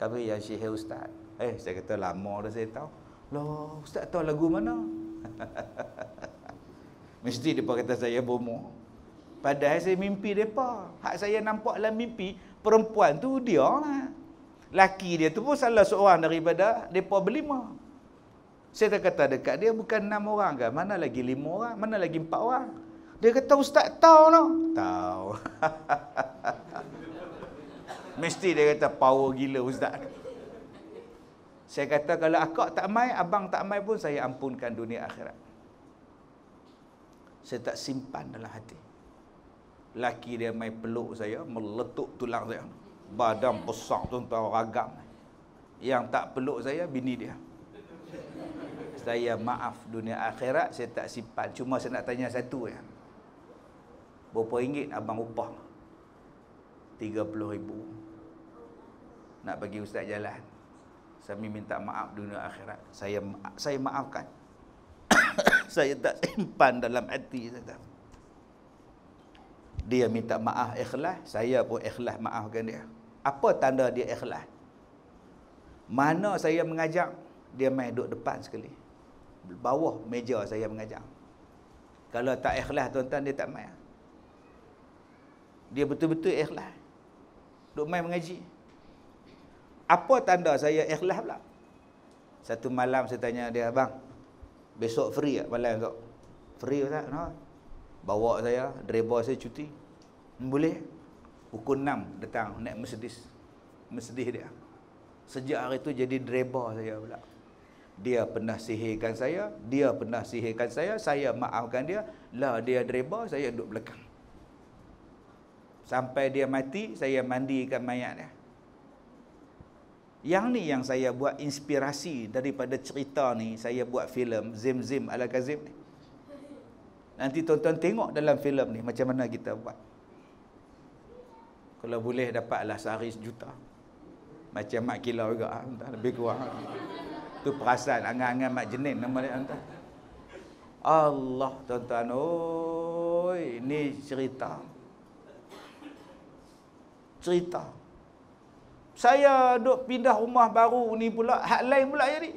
Kami yang sihir ustaz. Eh, saya kata lama dah saya tahu. Loh, ustaz tahu lagu mana? [laughs] Mesti mereka kata saya bomo. Padahal saya mimpi mereka. Hak saya nampak dalam mimpi, perempuan tu dia lah. Laki dia tu pun salah seorang daripada mereka berlima. Saya tak kata dekat dia bukan enam orang ke? Mana lagi lima orang? Mana lagi empat orang? Dia kata ustaz tahu no? Tahu. [laughs] Mesti dia kata power gila ustaz. Saya kata kalau akak tak mai, abang tak mai pun saya ampunkan dunia akhirat. Saya tak simpan dalam hati laki dia mai peluk saya meletup tulang saya badan besar tuan-tuan ragam yang tak peluk saya bini dia saya maaf dunia akhirat saya tak simpan cuma saya nak tanya satu ya berapa ringgit abang upah 30 ribu nak bagi ustaz jalan Sami minta maaf dunia akhirat saya saya maafkan [coughs] saya tak simpan dalam hati saya tak dia minta maaf ikhlas saya pun ikhlas maafkan dia apa tanda dia ikhlas mana saya mengajak dia main duduk depan sekali bawah meja saya mengajak kalau tak ikhlas tuan-tuan dia tak main dia betul-betul ikhlas duduk main mengaji apa tanda saya ikhlas pula satu malam saya tanya dia abang besok free tak malam tu free tak no? bawa saya driver saya cuti boleh pukul 6 datang naik Mercedes Mercedes dia sejak hari itu jadi driver saya pula dia pernah sihirkan saya dia pernah sihirkan saya saya maafkan dia lah dia driver saya duduk belakang sampai dia mati saya mandikan mayat dia yang ni yang saya buat inspirasi daripada cerita ni saya buat filem Zim Zim Al Kazim ni Nanti tuan-tuan tengok dalam filem ni macam mana kita buat. Kalau boleh dapatlah sehari sejuta. Macam Mak Kila juga. Ah, entah, lebih kurang. Itu perasaan. Angan-angan Mak Jenin. Nama dia, entah. Allah tuan-tuan. Oh, ini cerita. Cerita. Saya duk pindah rumah baru ni pula. Hak lain pula jadi.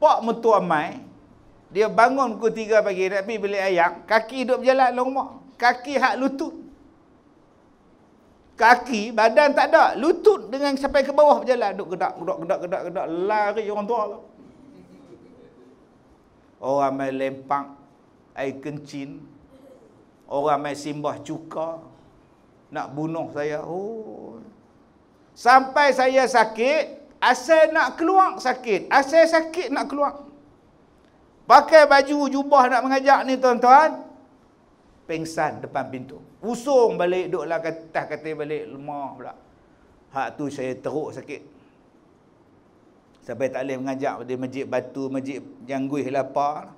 Pak mertua mai. Dia bangun pukul tiga pagi nak pergi beli ayam, kaki duduk berjalan dalam rumah. Kaki hak lutut. Kaki, badan tak ada. Lutut dengan sampai ke bawah berjalan. Duduk gedak, gedak, gedak, gedak, gedak. Lari orang tua. Lah. Orang main lempak, air kencin. Orang main simbah cuka. Nak bunuh saya. Oh. Sampai saya sakit, asal nak keluar sakit. Asal sakit nak keluar. Pakai baju jubah nak mengajak ni tuan-tuan. Pengsan depan pintu. Usung balik duduklah atas katil balik lemah pula. Hak tu saya teruk sakit. Sampai tak boleh mengajak di masjid batu, masjid janggui lapar.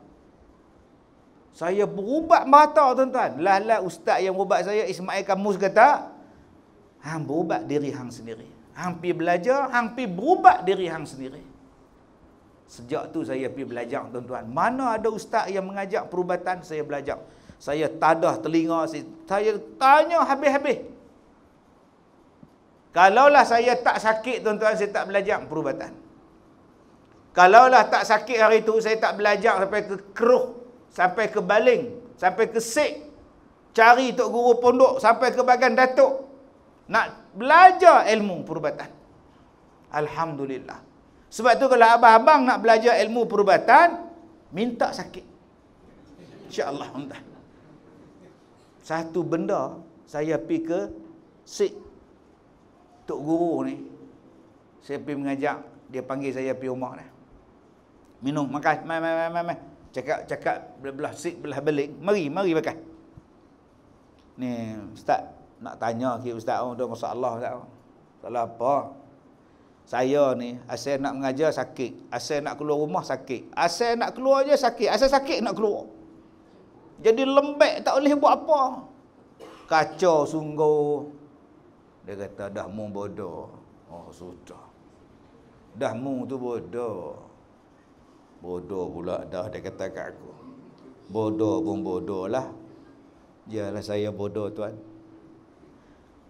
Saya berubat mata tuan-tuan. Lah-lah ustaz yang berubat saya Ismail Kamus kata, "Hang berubat diri hang sendiri. Hang pi belajar, hang pi berubat diri hang sendiri." Sejak tu saya pergi belajar tuan-tuan. Mana ada ustaz yang mengajak perubatan saya belajar. Saya tadah telinga saya. tanya habis-habis. Kalaulah saya tak sakit tuan-tuan saya tak belajar perubatan. Kalaulah tak sakit hari tu saya tak belajar sampai ke keruh, sampai ke baling, sampai ke sik. Cari tok guru pondok sampai ke bagan datuk nak belajar ilmu perubatan. Alhamdulillah. Sebab tu kalau abang-abang nak belajar ilmu perubatan, minta sakit. InsyaAllah. Satu benda, saya pergi ke Sik. Tok Guru ni. Saya pergi mengajak, dia panggil saya pergi rumah ni. Minum, makan. Mai, mai, mai, mai. Cakap, cakap, belah, belah Sik, belah belik. Mari, mari makan. Ni, Ustaz nak tanya ke Ustaz, oh, dia masalah. Ustaz. Masalah apa? saya ni asal nak mengajar sakit asal nak keluar rumah sakit asal nak keluar je sakit asal sakit nak keluar jadi lembek tak boleh buat apa kacau sungguh dia kata dah mu bodoh oh sudah dah mu tu bodoh bodoh pula dah dia kata kat aku bodoh pun bodoh lah Jalan saya bodoh tuan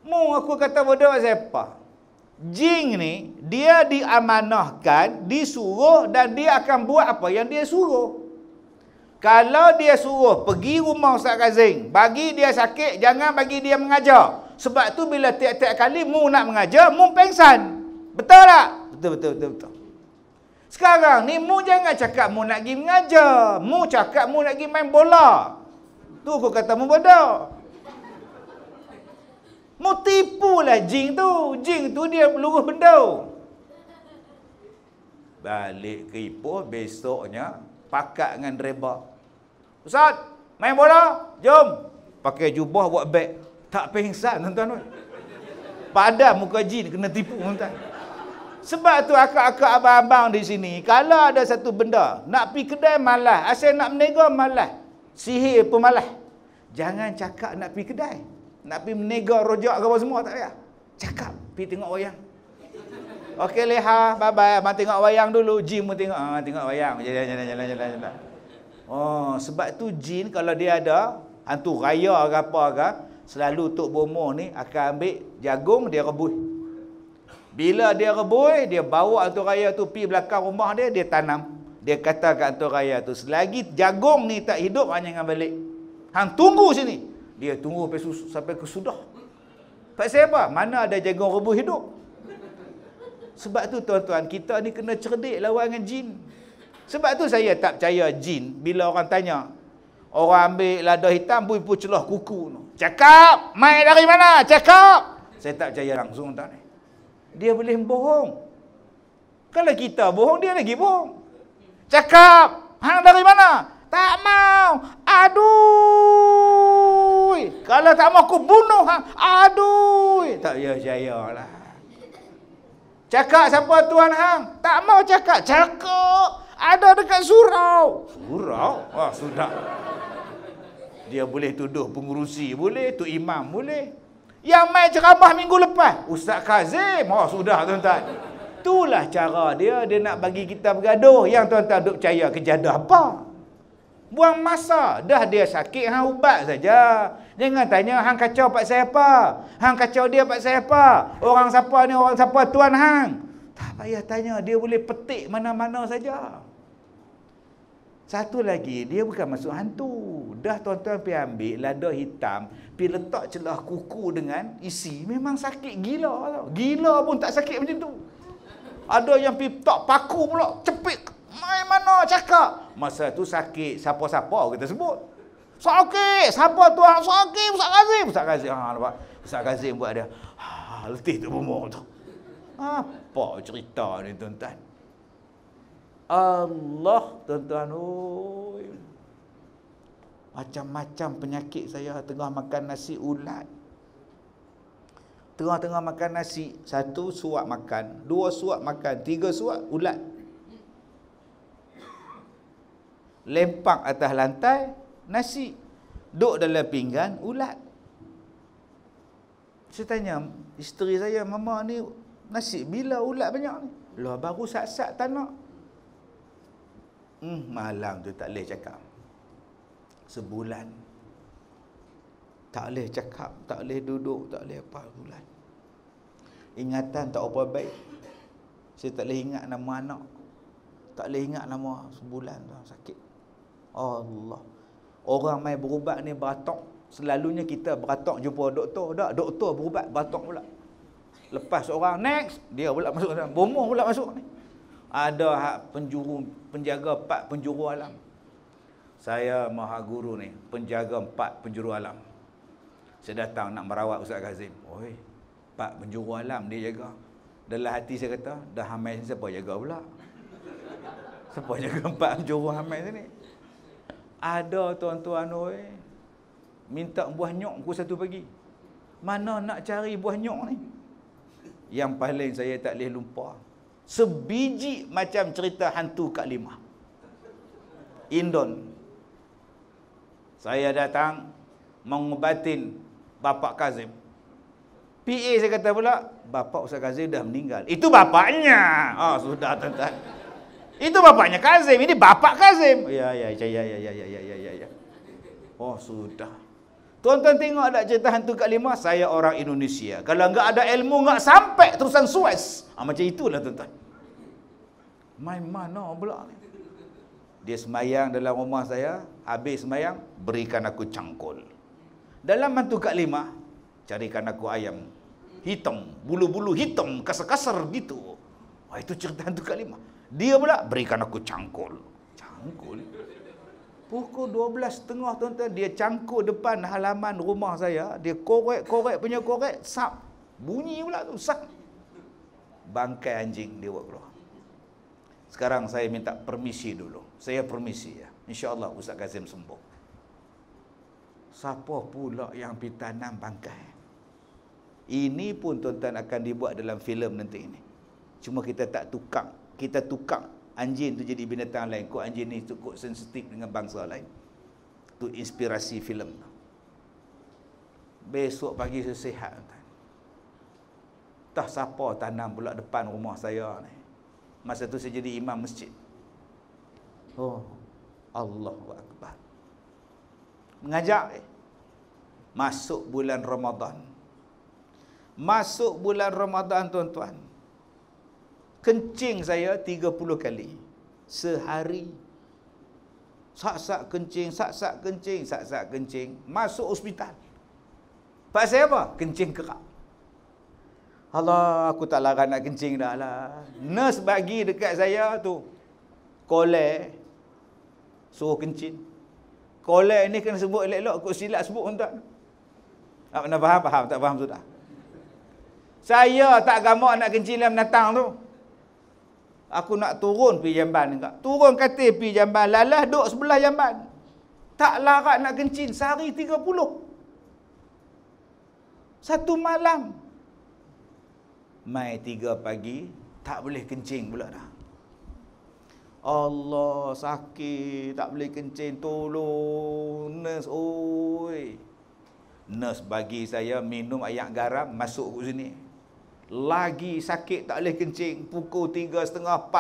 mu aku kata bodoh siapa jin ni dia diamanahkan, disuruh dan dia akan buat apa yang dia suruh. Kalau dia suruh pergi rumah Ustaz Kazim, bagi dia sakit jangan bagi dia mengajar. Sebab tu bila tiap-tiap kali mu nak mengajar, mu pengsan. Betul tak? Betul betul betul betul. Sekarang ni mu jangan cakap mu nak pergi mengajar. Mu cakap mu nak pergi main bola. Tu aku kata mu bodoh. Mau tipu lah jing tu. Jing tu dia meluruh benda. Balik ke Ipoh besoknya pakat dengan reba. Ustaz, main bola? Jom. Pakai jubah buat beg. Tak pengsan tuan-tuan. Pada muka jin kena tipu tuan-tuan. Sebab tu akak-akak abang-abang di sini, kalau ada satu benda, nak pi kedai malah, asal nak menegur malah, sihir pun malah. Jangan cakap nak pi kedai. Nak pergi menega rojak ke apa semua tak payah. Cakap, pergi tengok wayang. Okey leha, bye bye. Mari tengok wayang dulu. Jin pun tengok. Ah, tengok wayang. Jalan jalan jalan jalan jalan. Oh, sebab tu jin kalau dia ada hantu raya ke apa ke, selalu tok bomo ni akan ambil jagung dia rebus. Bila dia rebus, dia bawa hantu raya tu pi belakang rumah dia, dia tanam. Dia kata kat hantu raya tu, selagi jagung ni tak hidup hanya akan balik. Hang tunggu sini. Dia tunggu sampai kesudah. Pak siapa? Mana ada jagung rebus hidup? Sebab tu tuan-tuan, kita ni kena cerdik lawan dengan jin. Sebab tu saya tak percaya jin bila orang tanya. Orang ambil lada hitam pun pun celah kuku. Cakap! Mai dari mana? Cakap! Saya tak percaya langsung tak ni. Dia boleh bohong. Kalau kita bohong, dia lagi bohong. Cakap! Hang dari mana? Tak mau. Aduh! aduh. Kalau tak mahu aku bunuh hang, aduh. Tak ya saya lah. Cakap siapa tuan hang? Tak mau cakap. Cakap. Ada dekat surau. Surau? Wah, sudah. Dia boleh tuduh pengurusi boleh, tu imam boleh. Yang main ceramah minggu lepas, Ustaz Kazim. Wah, oh, sudah tuan-tuan. Itulah cara dia, dia nak bagi kita bergaduh. Yang tuan-tuan duk percaya kejadah apa? Buang masa. Dah dia sakit, hang ubat saja. Jangan tanya, hang kacau pak saya apa? Hang kacau dia pak saya apa? Orang siapa ni, orang siapa? Tuan hang. Tak payah tanya. Dia boleh petik mana-mana saja. Satu lagi, dia bukan masuk hantu. Dah tuan-tuan pergi ambil lada hitam, pergi letak celah kuku dengan isi. Memang sakit gila. Tau. Gila pun tak sakit macam tu. Ada yang pergi tak paku pula. Cepik. Main mana cakap? Masa tu sakit, siapa-siapa kita sebut. Sakit, siapa tu? Sakit, Ustaz Kazim. Ustaz Kazim, ha, nampak? Ustaz Kazim buat dia, ha, letih tu bumbung tu. Apa cerita ni tuan-tuan? Allah tuan-tuan oi. Macam-macam penyakit saya tengah makan nasi ulat. Tengah-tengah makan nasi, satu suap makan, dua suap makan, tiga suap ulat. lempak atas lantai nasi duk dalam pinggan ulat saya tanya isteri saya mama ni nasi bila ulat banyak ni lah baru sat-sat tanah hmm malam tu tak boleh cakap sebulan tak boleh cakap tak boleh duduk tak boleh apa bulan ingatan tak apa baik saya tak boleh ingat nama anak tak boleh ingat nama sebulan tu sakit Allah. Orang mai berubat ni beratok. Selalunya kita beratok jumpa doktor. Tak, doktor berubat beratok pula. Lepas orang next, dia pula masuk. Bomoh pula masuk ni. Ada hak penjuru, penjaga empat penjuru alam. Saya maha guru ni, penjaga empat penjuru alam. Saya datang nak merawat Ustaz Kazim. Oi, empat penjuru alam dia jaga. Dalam hati saya kata, dah hamil siapa jaga pula? [laughs] Siapa jaga empat penjuru hamil sini? Ada tuan-tuan oi. Minta buah nyok ku satu pagi. Mana nak cari buah nyok ni? Yang paling saya tak boleh lupa. Sebiji macam cerita hantu Kak lima Indon. Saya datang mengubatin Bapak Kazim. PA saya kata pula, Bapak Ustaz Kazim dah meninggal. Itu bapaknya. oh, sudah tuan-tuan. Itu bapaknya Kazim, ini bapak Kazim. Ya ya ya ya ya ya ya ya ya ya. Oh sudah. Tuan-tuan tengok ada cerita hantu Kak lima, saya orang Indonesia. Kalau enggak ada ilmu enggak sampai terusan Suez. Ha, macam itulah tuan-tuan. My mana pula ni? Dia semayang dalam rumah saya, habis semayang, berikan aku cangkul. Dalam hantu Kak lima, carikan aku ayam hitam, bulu-bulu hitam, kasar-kasar gitu. Wah, itu cerita hantu Kak lima. Dia pula berikan aku cangkul. Cangkul. Pukul 12.30 tuan-tuan dia cangkul depan halaman rumah saya, dia korek-korek punya korek, sap. Bunyi pula tu, sap. Bangkai anjing dia buat keluar. Sekarang saya minta permisi dulu. Saya permisi ya. InsyaAllah Ustaz Kazim sembuh. Siapa pula yang pergi tanam bangkai? Ini pun tuan-tuan akan dibuat dalam filem nanti ini. Cuma kita tak tukang kita tukar anjing tu jadi binatang lain kok anjing ni tu kok sensitif dengan bangsa lain tu inspirasi filem besok pagi saya sihat tak siapa tanam pula depan rumah saya ni masa tu saya jadi imam masjid oh Allahuakbar mengajak eh? masuk bulan Ramadan masuk bulan Ramadan tuan-tuan kencing saya 30 kali sehari sak-sak kencing sak-sak kencing sak-sak kencing masuk hospital pasal apa kencing kerak Allah aku tak larang nak kencing dah lah nurse bagi dekat saya tu kole suruh kencing kole ni kena sebut elok-elok aku silap sebut pun tak tak faham faham tak faham sudah saya tak gamak nak kencing dalam datang tu Aku nak turun pergi jamban juga. Turun katil pergi jamban. Lalah duduk sebelah jamban. Tak larat nak kencin. Sehari puluh Satu malam. Mai tiga pagi. Tak boleh kencing pula dah. Allah sakit. Tak boleh kencing. Tolong. Nurse. Oi. Nurse bagi saya minum ayak garam. Masuk ke sini lagi sakit tak boleh kencing pukul 3.30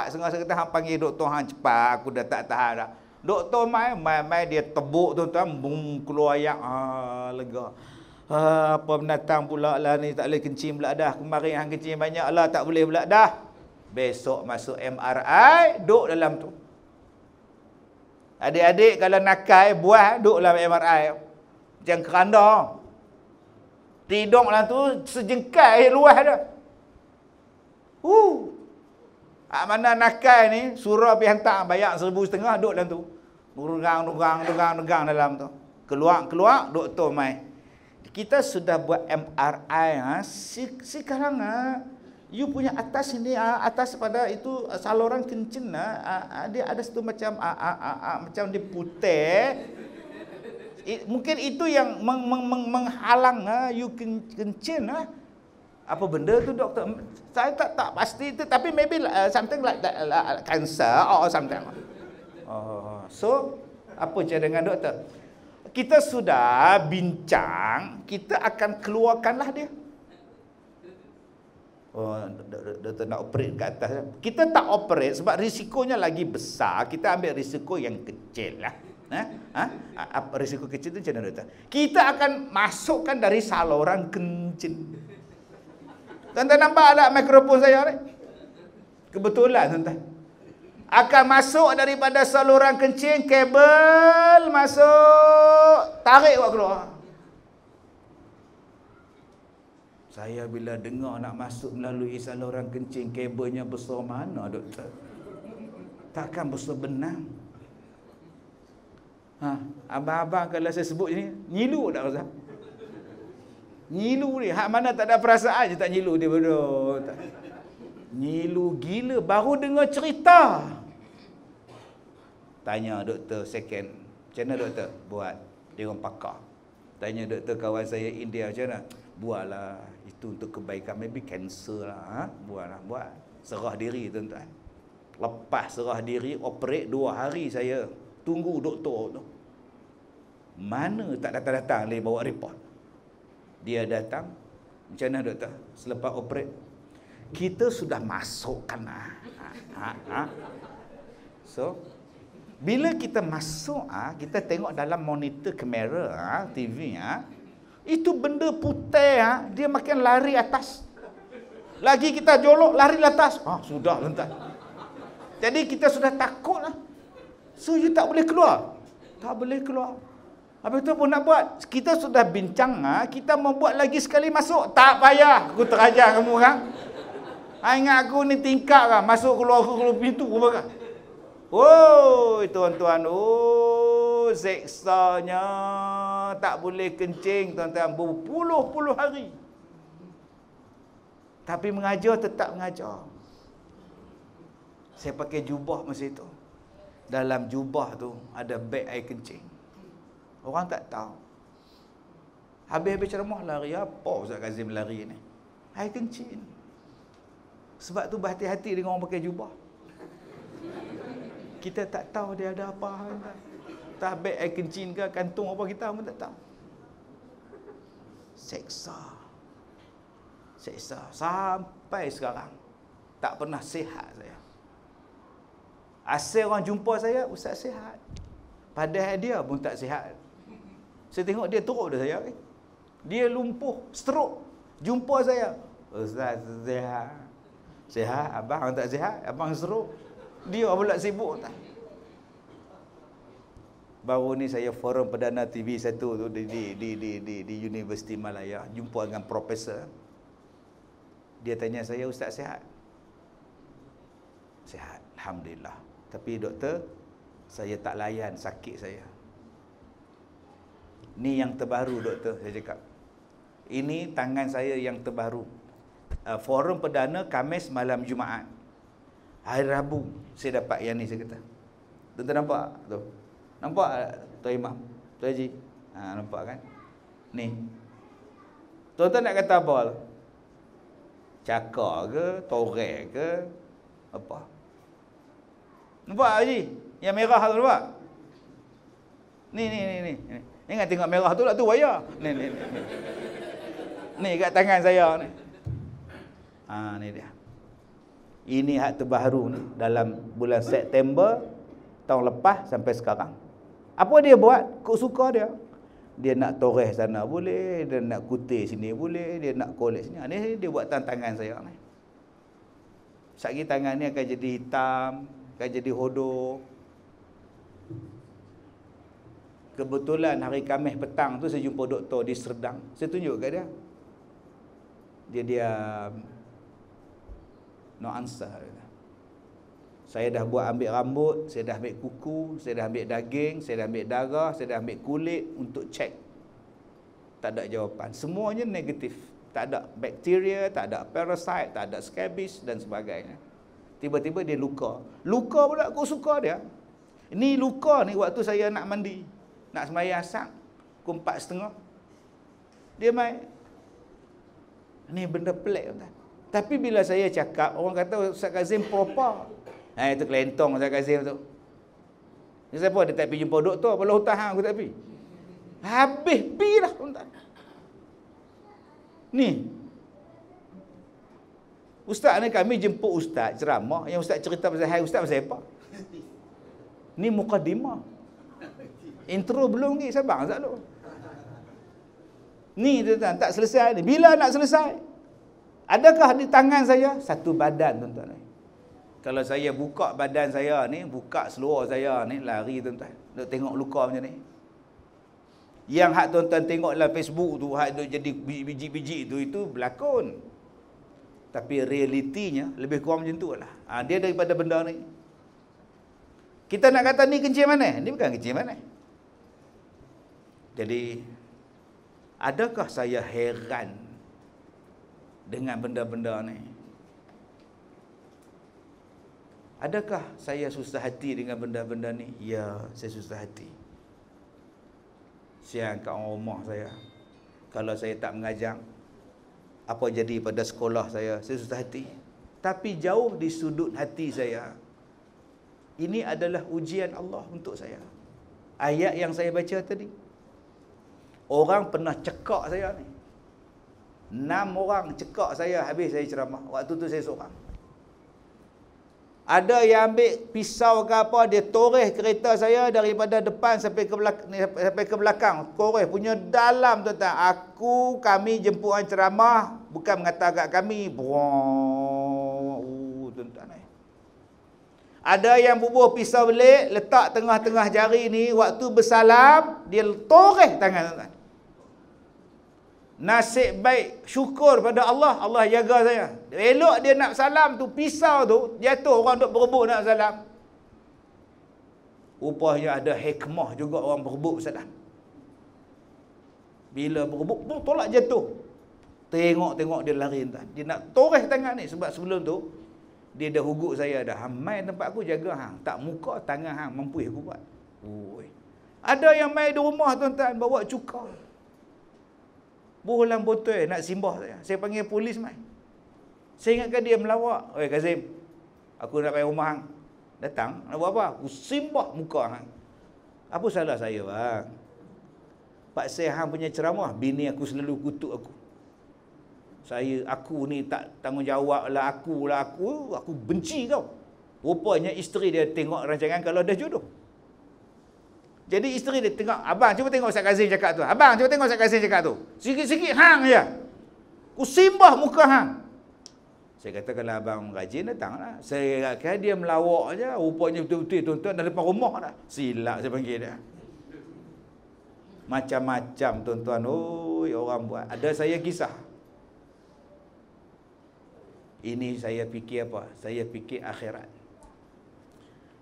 setengah saya kata hang panggil doktor hang cepat aku dah tak tahan dah doktor mai mai mai dia tebuk tu tuan bum keluar ayak ah lega ha, apa menatang pula lah ni tak boleh kencing pula dah kemarin hang kencing banyak lah tak boleh pula dah besok masuk MRI duk dalam tu adik-adik kalau nakal buah duk dalam MRI macam keranda Tidur lah tu sejengkal eh, luas dah. Uh. Ah, Hak mana nakal ni, surah pergi hantar bayar seribu setengah, duduk dalam tu. Nurang, nurang, nurang, nurang dalam tu. Keluar, keluar, duduk tu mai. Kita sudah buat MRI, ha? si, si sekarang ha? you punya atas ini ha, atas pada itu ha, saluran kencing nah ha, dia ada satu macam a, a, a, a, macam dia putih mungkin itu yang meng, meng, meng, menghalang ha you kencing ha apa benda tu doktor saya tak tak pasti tu tapi maybe uh, something like that, uh, cancer or something oh uh, so apa cara dengan doktor kita sudah bincang kita akan keluarkanlah dia oh doktor nak operate kat atas eh? kita tak operate sebab risikonya lagi besar kita ambil risiko yang kecil lah eh? Ha? ha? Risiko kecil tu macam mana Kita akan masukkan dari saluran kencing. Tuan-tuan nampak tak mikrofon saya ni? Kebetulan tuan-tuan. Akan masuk daripada saluran kencing, kabel masuk, tarik buat keluar. Saya bila dengar nak masuk melalui saluran kencing, kabelnya besar mana doktor? Takkan besar benang. Ha, abang-abang kalau saya sebut ni, nyilu, tak Ustaz? nyilu ni. Hak mana tak ada perasaan je tak nyilu dia bodoh. nyilu Ngilu gila baru dengar cerita. Tanya doktor second. Macam mana doktor? Buat. Dia orang pakar. Tanya doktor kawan saya India macam mana? Buatlah. Itu untuk kebaikan. Maybe cancer lah. Ha? Buatlah. Buat. Serah diri tuan-tuan. Lepas serah diri, operate dua hari saya. Tunggu doktor tu. Mana tak datang-datang dia bawa report dia datang macam mana doktor selepas operate kita sudah masukkan ah ha, ha, so bila kita masuk ah kita tengok dalam monitor kamera ah TV ah itu benda putih ah dia makin lari atas lagi kita jolok lari atas ah sudah tuan jadi kita sudah takut lah so you tak boleh keluar tak boleh keluar apa tu pun nak buat. Kita sudah bincang, ha? kita mau buat lagi sekali masuk. Tak payah. Aku terajar kamu orang. Ah. Ha, ingat aku ni tingkap kan Masuk keluar aku keluar pintu. Apa kan? Oh, tuan-tuan. Oh, seksanya. Tak boleh kencing, tuan-tuan. Berpuluh-puluh hari. Tapi mengajar tetap mengajar. Saya pakai jubah masa itu. Dalam jubah tu ada beg air kencing. Orang tak tahu. Habis-habis ceramah lari, apa Ustaz Kazim lari ni? Hai kencin. Sebab tu berhati-hati dengan orang pakai jubah. Kita tak tahu dia ada apa hal Tak baik air kencin ke kantung apa kita pun tak tahu. Seksa. Seksa. Sampai sekarang. Tak pernah sihat saya. Asal orang jumpa saya, Ustaz sihat. Padahal dia pun tak sihat. Saya tengok dia teruk dah saya. Eh, dia lumpuh, strok. Jumpa saya. Ustaz sihat. Sihat? Abang tak sihat? Abang strok. Dia pula sibuk tak? Baru ni saya forum perdana TV satu tu di di di di di, di Universiti Malaya jumpa dengan profesor. Dia tanya saya ustaz sihat. Sihat, alhamdulillah. Tapi doktor saya tak layan sakit saya. Ini yang terbaru doktor saya cakap. Ini tangan saya yang terbaru. Uh, forum perdana kamis malam Jumaat. Hari Rabu saya dapat yang ni saya kata. Tuan-tuan nampak? Tu. Nampak Tuan Imam? Tuan Haji? Ha, nampak kan? Ni. Tuan-tuan nak kata apa? Cakar ke? Torek ke? Apa? Nampak Haji? Yang merah tu nampak? Ni, ni, ni, ni. ni. Jangan tengok merah tu lah tu bayar. Ni ni ni. Ni kat tangan saya ni. Ha ni dia. Ini hak terbaru ni dalam bulan September tahun lepas sampai sekarang. Apa dia buat? Kok suka dia. Dia nak toreh sana boleh, dia nak kutih sini boleh, dia nak kolek sini. Ha, ni dia buat tantangan saya ni. Sakit tangan ni akan jadi hitam, akan jadi hodoh. Kebetulan hari Khamis petang tu saya jumpa doktor di Serdang. Saya tunjuk kat dia. Dia dia no answer. Saya dah buat ambil rambut, saya dah ambil kuku, saya dah ambil daging, saya dah ambil darah, saya dah ambil kulit untuk cek. Tak ada jawapan. Semuanya negatif. Tak ada bakteria, tak ada parasite, tak ada scabies dan sebagainya. Tiba-tiba dia luka. Luka pula aku suka dia. Ini luka ni waktu saya nak mandi nak semayang asap pukul empat setengah dia mai ni benda pelik tuan tapi bila saya cakap orang kata Ustaz Kazim propa, ha, itu kelentong Ustaz Kazim tu dia pun ada tak pergi jumpa tu, apa hutang aku tak pergi habis pilah tuan ni Ustaz ni kami jemput ustaz ceramah yang ustaz cerita pasal hai ustaz pasal apa? Ni mukadimah. Intro belum lagi sabar Zalo. Ni tuan-tuan tak selesai ni. Bila nak selesai? Adakah di tangan saya satu badan tuan-tuan? Kalau saya buka badan saya ni, buka seluar saya ni, lari tuan-tuan. Nak tengok luka macam ni. Yang hak tuan-tuan tengok dalam Facebook tu, hak tu jadi biji-biji tu, itu berlakon. Tapi realitinya lebih kurang macam tu lah. Ha, dia daripada benda ni. Kita nak kata ni kencing mana? Ni bukan kencing mana. Jadi adakah saya heran dengan benda-benda ni? Adakah saya susah hati dengan benda-benda ni? Ya, saya susah hati. Saya kat orang rumah saya. Kalau saya tak mengajar, apa jadi pada sekolah saya? Saya susah hati. Tapi jauh di sudut hati saya, ini adalah ujian Allah untuk saya. Ayat yang saya baca tadi, Orang pernah cekak saya ni. Enam orang cekak saya habis saya ceramah. Waktu tu saya seorang. Ada yang ambil pisau ke apa, dia toreh kereta saya daripada depan sampai ke belakang. Sampai ke belakang. Toreh punya dalam tuan-tuan. Aku, kami jemputan ceramah. Bukan mengatakan kami. Buang. Ada yang bubuh pisau belik, letak tengah-tengah jari ni, waktu bersalam, dia toreh tangan tuan Nasib baik, syukur pada Allah, Allah jaga saya. Elok dia nak salam tu, pisau tu, jatuh orang duk berebut nak salam. Rupanya ada hikmah juga orang berebut salam. Bila berebut tu tolak jatuh. Tengok-tengok dia lari entah. Dia nak toreh tangan ni sebab sebelum tu, dia dah hugut saya dah. Hang mai tempat aku jaga hang. Tak muka tangan hang mampu aku buat. Ui. Ada yang mai di rumah tuan-tuan bawa cuka. Buhulan botol nak simbah saya. Saya panggil polis mai. Saya ingatkan dia melawak. Oi Kazim. Aku nak pergi rumah hang. Datang nak buat apa? Aku simbah muka hang. Apa salah saya bang? Pak saya hang punya ceramah, bini aku selalu kutuk aku saya aku ni tak tanggungjawab lah aku lah aku aku benci kau rupanya isteri dia tengok rancangan kalau dah jodoh jadi isteri dia tengok abang cuba tengok Ustaz Kazim cakap tu abang cuba tengok Ustaz Kazim cakap tu sikit-sikit hang ya aku simbah muka hang saya kata kalau abang rajin datang lah. Saya kata dia melawak je. Rupanya betul-betul tuan-tuan dah depan rumah dah. Silap saya panggil dia. Macam-macam tuan-tuan. Oh, orang buat. Ada saya kisah. Ini saya fikir apa? Saya fikir akhirat.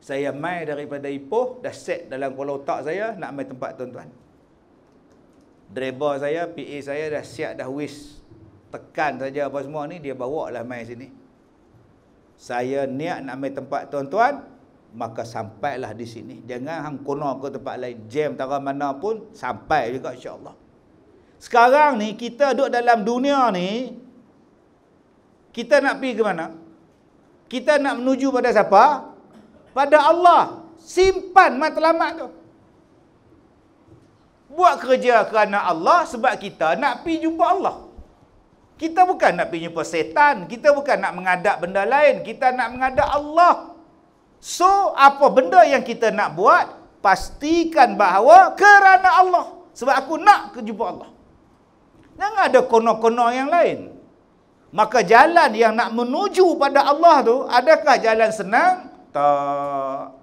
Saya mai daripada Ipoh, dah set dalam kepala otak saya nak mai tempat tuan-tuan. Driver saya, PA saya dah siap dah wis. Tekan saja apa semua ni, dia bawa lah mai sini. Saya niat nak mai tempat tuan-tuan, maka sampailah di sini. Jangan hang kono ke tempat lain. Jam tak mana pun, sampai juga insyaAllah. Sekarang ni, kita duduk dalam dunia ni, kita nak pergi ke mana? Kita nak menuju pada siapa? Pada Allah. Simpan matlamat tu. Buat kerja kerana Allah sebab kita nak pergi jumpa Allah. Kita bukan nak pergi jumpa setan. Kita bukan nak mengadap benda lain. Kita nak mengadap Allah. So, apa benda yang kita nak buat, pastikan bahawa kerana Allah. Sebab aku nak ke jumpa Allah. Jangan ada kono-kono yang lain maka jalan yang nak menuju pada Allah tu adakah jalan senang tak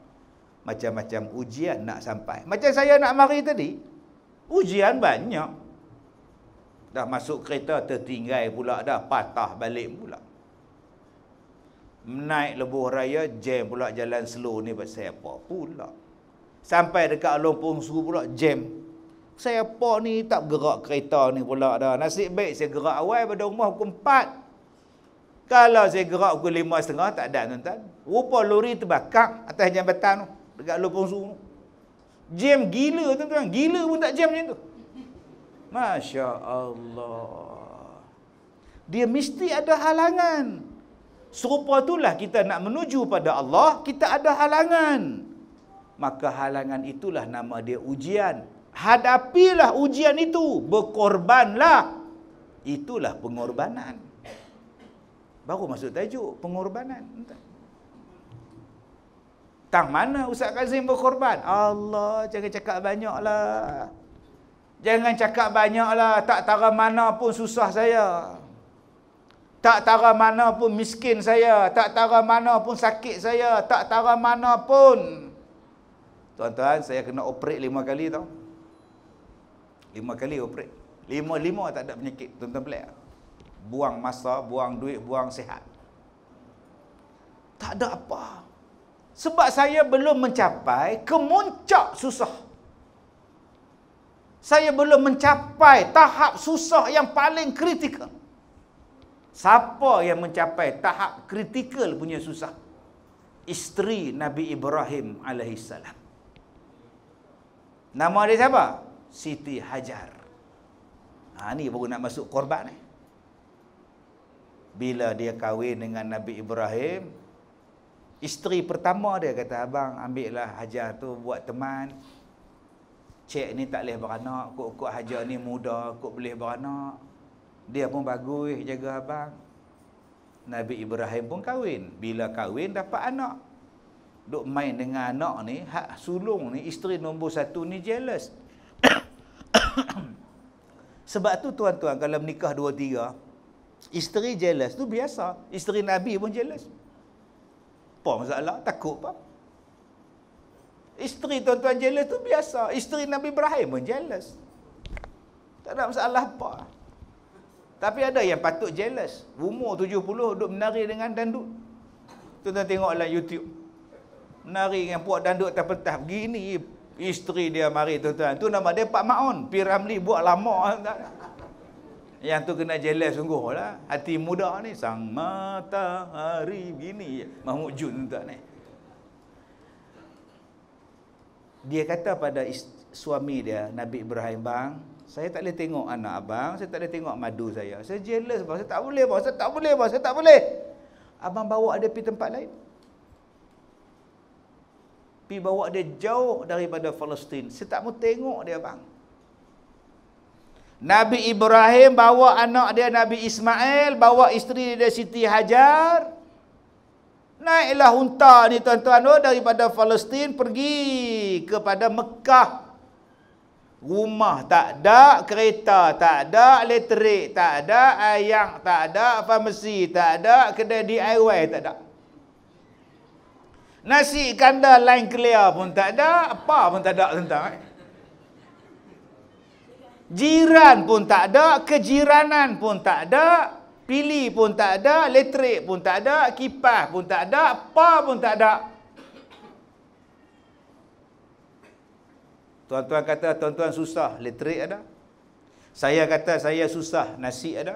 macam-macam ujian nak sampai macam saya nak mari tadi ujian banyak dah masuk kereta tertinggal pula dah patah balik pula naik lebuh raya jam pula jalan slow ni pasal apa pula sampai dekat Alung Pungsu pula jam saya apa ni tak gerak kereta ni pula dah. Nasib baik saya gerak awal pada rumah pukul 4. Kalau saya gerak pukul 5 setengah tak ada tuan-tuan. Rupa lori terbakar atas jambatan tu. Dekat lu pungsu tu. Jam gila tuan-tuan. Gila pun tak jam macam tu. Masya Allah. Dia mesti ada halangan. Serupa itulah kita nak menuju pada Allah. Kita ada halangan. Maka halangan itulah nama dia Ujian hadapilah ujian itu berkorbanlah itulah pengorbanan baru masuk tajuk pengorbanan tang mana Ustaz Kazim berkorban Allah jangan cakap banyak lah, jangan cakap banyak lah. tak tahu mana pun susah saya tak tahu mana pun miskin saya tak tahu mana pun sakit saya tak tahu mana pun Tuan-tuan, saya kena operate lima kali tau. Lima kali operate Lima-lima tak ada penyakit Tuan-tuan pelik Buang masa, buang duit, buang sihat Tak ada apa Sebab saya belum mencapai Kemuncak susah Saya belum mencapai Tahap susah yang paling kritikal Siapa yang mencapai Tahap kritikal punya susah Isteri Nabi Ibrahim alaihissalam. Nama dia siapa? Siti Hajar. Ha, ini baru nak masuk korban ni. Eh? Bila dia kahwin dengan Nabi Ibrahim, isteri pertama dia kata, Abang ambillah Hajar tu buat teman. Cik ni tak boleh beranak, kok-kok Hajar ni muda, kok boleh beranak. Dia pun bagus jaga Abang. Nabi Ibrahim pun kahwin. Bila kahwin, dapat anak. Duk main dengan anak ni, hak sulung ni, isteri nombor satu ni jealous. [coughs] Sebab tu tuan-tuan kalau menikah dua tiga Isteri jealous tu biasa Isteri Nabi pun jealous Apa masalah? Takut apa? Isteri tuan-tuan jealous tu biasa Isteri Nabi Ibrahim pun jealous Tak ada masalah apa Tapi ada yang patut jealous Umur 70 duduk menari dengan dandut Tuan-tuan tengoklah YouTube Menari dengan puak dandut atas petah Begini Isteri dia mari tuan-tuan. Tu nama dia Pak Maun. Pi Ramli buat lama. tuan Yang tu kena jelas sungguh lah. Hati muda ni. Sang matahari gini. Mahmud Jun tuan-tuan ni. Eh. Dia kata pada suami dia, Nabi Ibrahim Bang, saya tak boleh tengok anak abang, saya tak boleh tengok madu saya. Saya jelas, bang, saya tak boleh bang, saya tak boleh bang, saya tak boleh. Abang bawa dia pergi tempat lain pi bawa dia jauh daripada Palestin. Saya tak mau tengok dia bang. Nabi Ibrahim bawa anak dia Nabi Ismail, bawa isteri dia Siti Hajar. Naiklah unta ni tuan-tuan tu oh, daripada Palestin pergi kepada Mekah. Rumah tak ada, kereta tak ada, elektrik tak ada, ayak tak ada, farmasi tak ada, kedai DIY tak ada. Nasi kanda lain kelia pun tak ada, apa pun tak ada tentang. Eh? Jiran pun tak ada, kejiranan pun tak ada, pili pun tak ada, elektrik pun tak ada, kipas pun tak ada, apa pun tak ada. Tuan-tuan kata, tuan-tuan susah, elektrik ada. Saya kata, saya susah, nasi ada.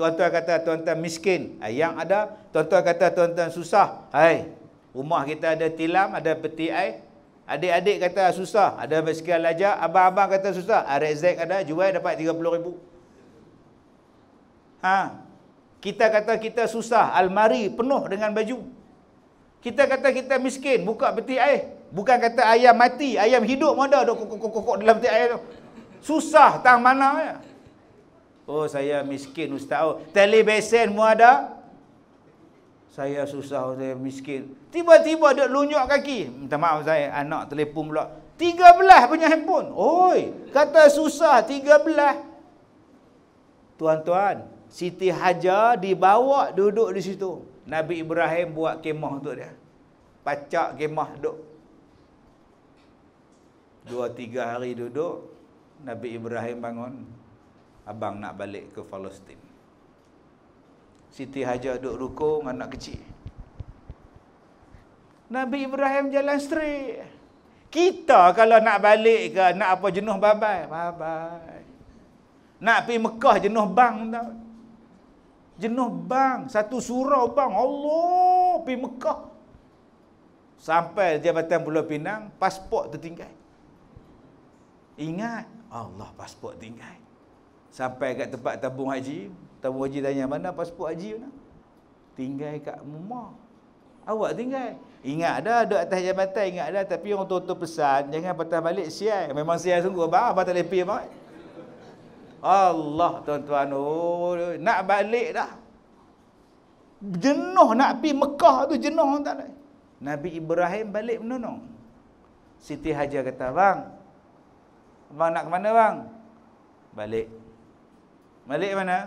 Tuan-tuan kata, tuan-tuan miskin, ayam ada. Tuan-tuan kata, tuan-tuan susah, hai, Rumah kita ada tilam, ada peti air. Adik-adik kata susah, ada basikal lajak. Abang-abang kata susah, RZ ada, jual dapat RM30,000. Ha. Kita kata kita susah, almari penuh dengan baju. Kita kata kita miskin, buka peti air. Bukan kata ayam mati, ayam hidup mana ada kokok-kokok dalam peti air tu. Susah, tang mana ya. Oh saya miskin ustaz. Oh. Telebesen mu Ada saya susah saya miskin tiba-tiba dia lunyok kaki minta maaf saya anak telefon pula belah punya handphone oi kata susah tiga belah. tuan-tuan Siti Hajar dibawa duduk di situ Nabi Ibrahim buat kemah untuk dia pacak kemah duduk Dua tiga hari duduk Nabi Ibrahim bangun Abang nak balik ke Palestin Siti Hajar duduk rukung anak kecil. Nabi Ibrahim jalan straight. Kita kalau nak balik ke nak apa jenuh babai, babai. Nak pergi Mekah jenuh bang tak? Jenuh bang, satu surau bang. Allah, pergi Mekah. Sampai Jabatan Pulau Pinang, pasport tertinggal. Ingat, Allah pasport tinggal. Sampai kat tempat tabung haji, Tabu Haji tanya, mana pasport Haji mana? Tinggal kat rumah. Awak tinggal. Ingat dah duduk atas jabatan, ingat dah. Tapi orang tua-tua pesan, jangan patah balik sial. Memang sial sungguh. Abang, abang tak lepih abang. Allah tuan-tuan. Oh, nak balik dah. Jenuh nak pergi Mekah tu jenuh tak ada. Nabi Ibrahim balik menonong. Siti Hajar kata, bang, bang nak ke mana bang? Balik. Balik mana?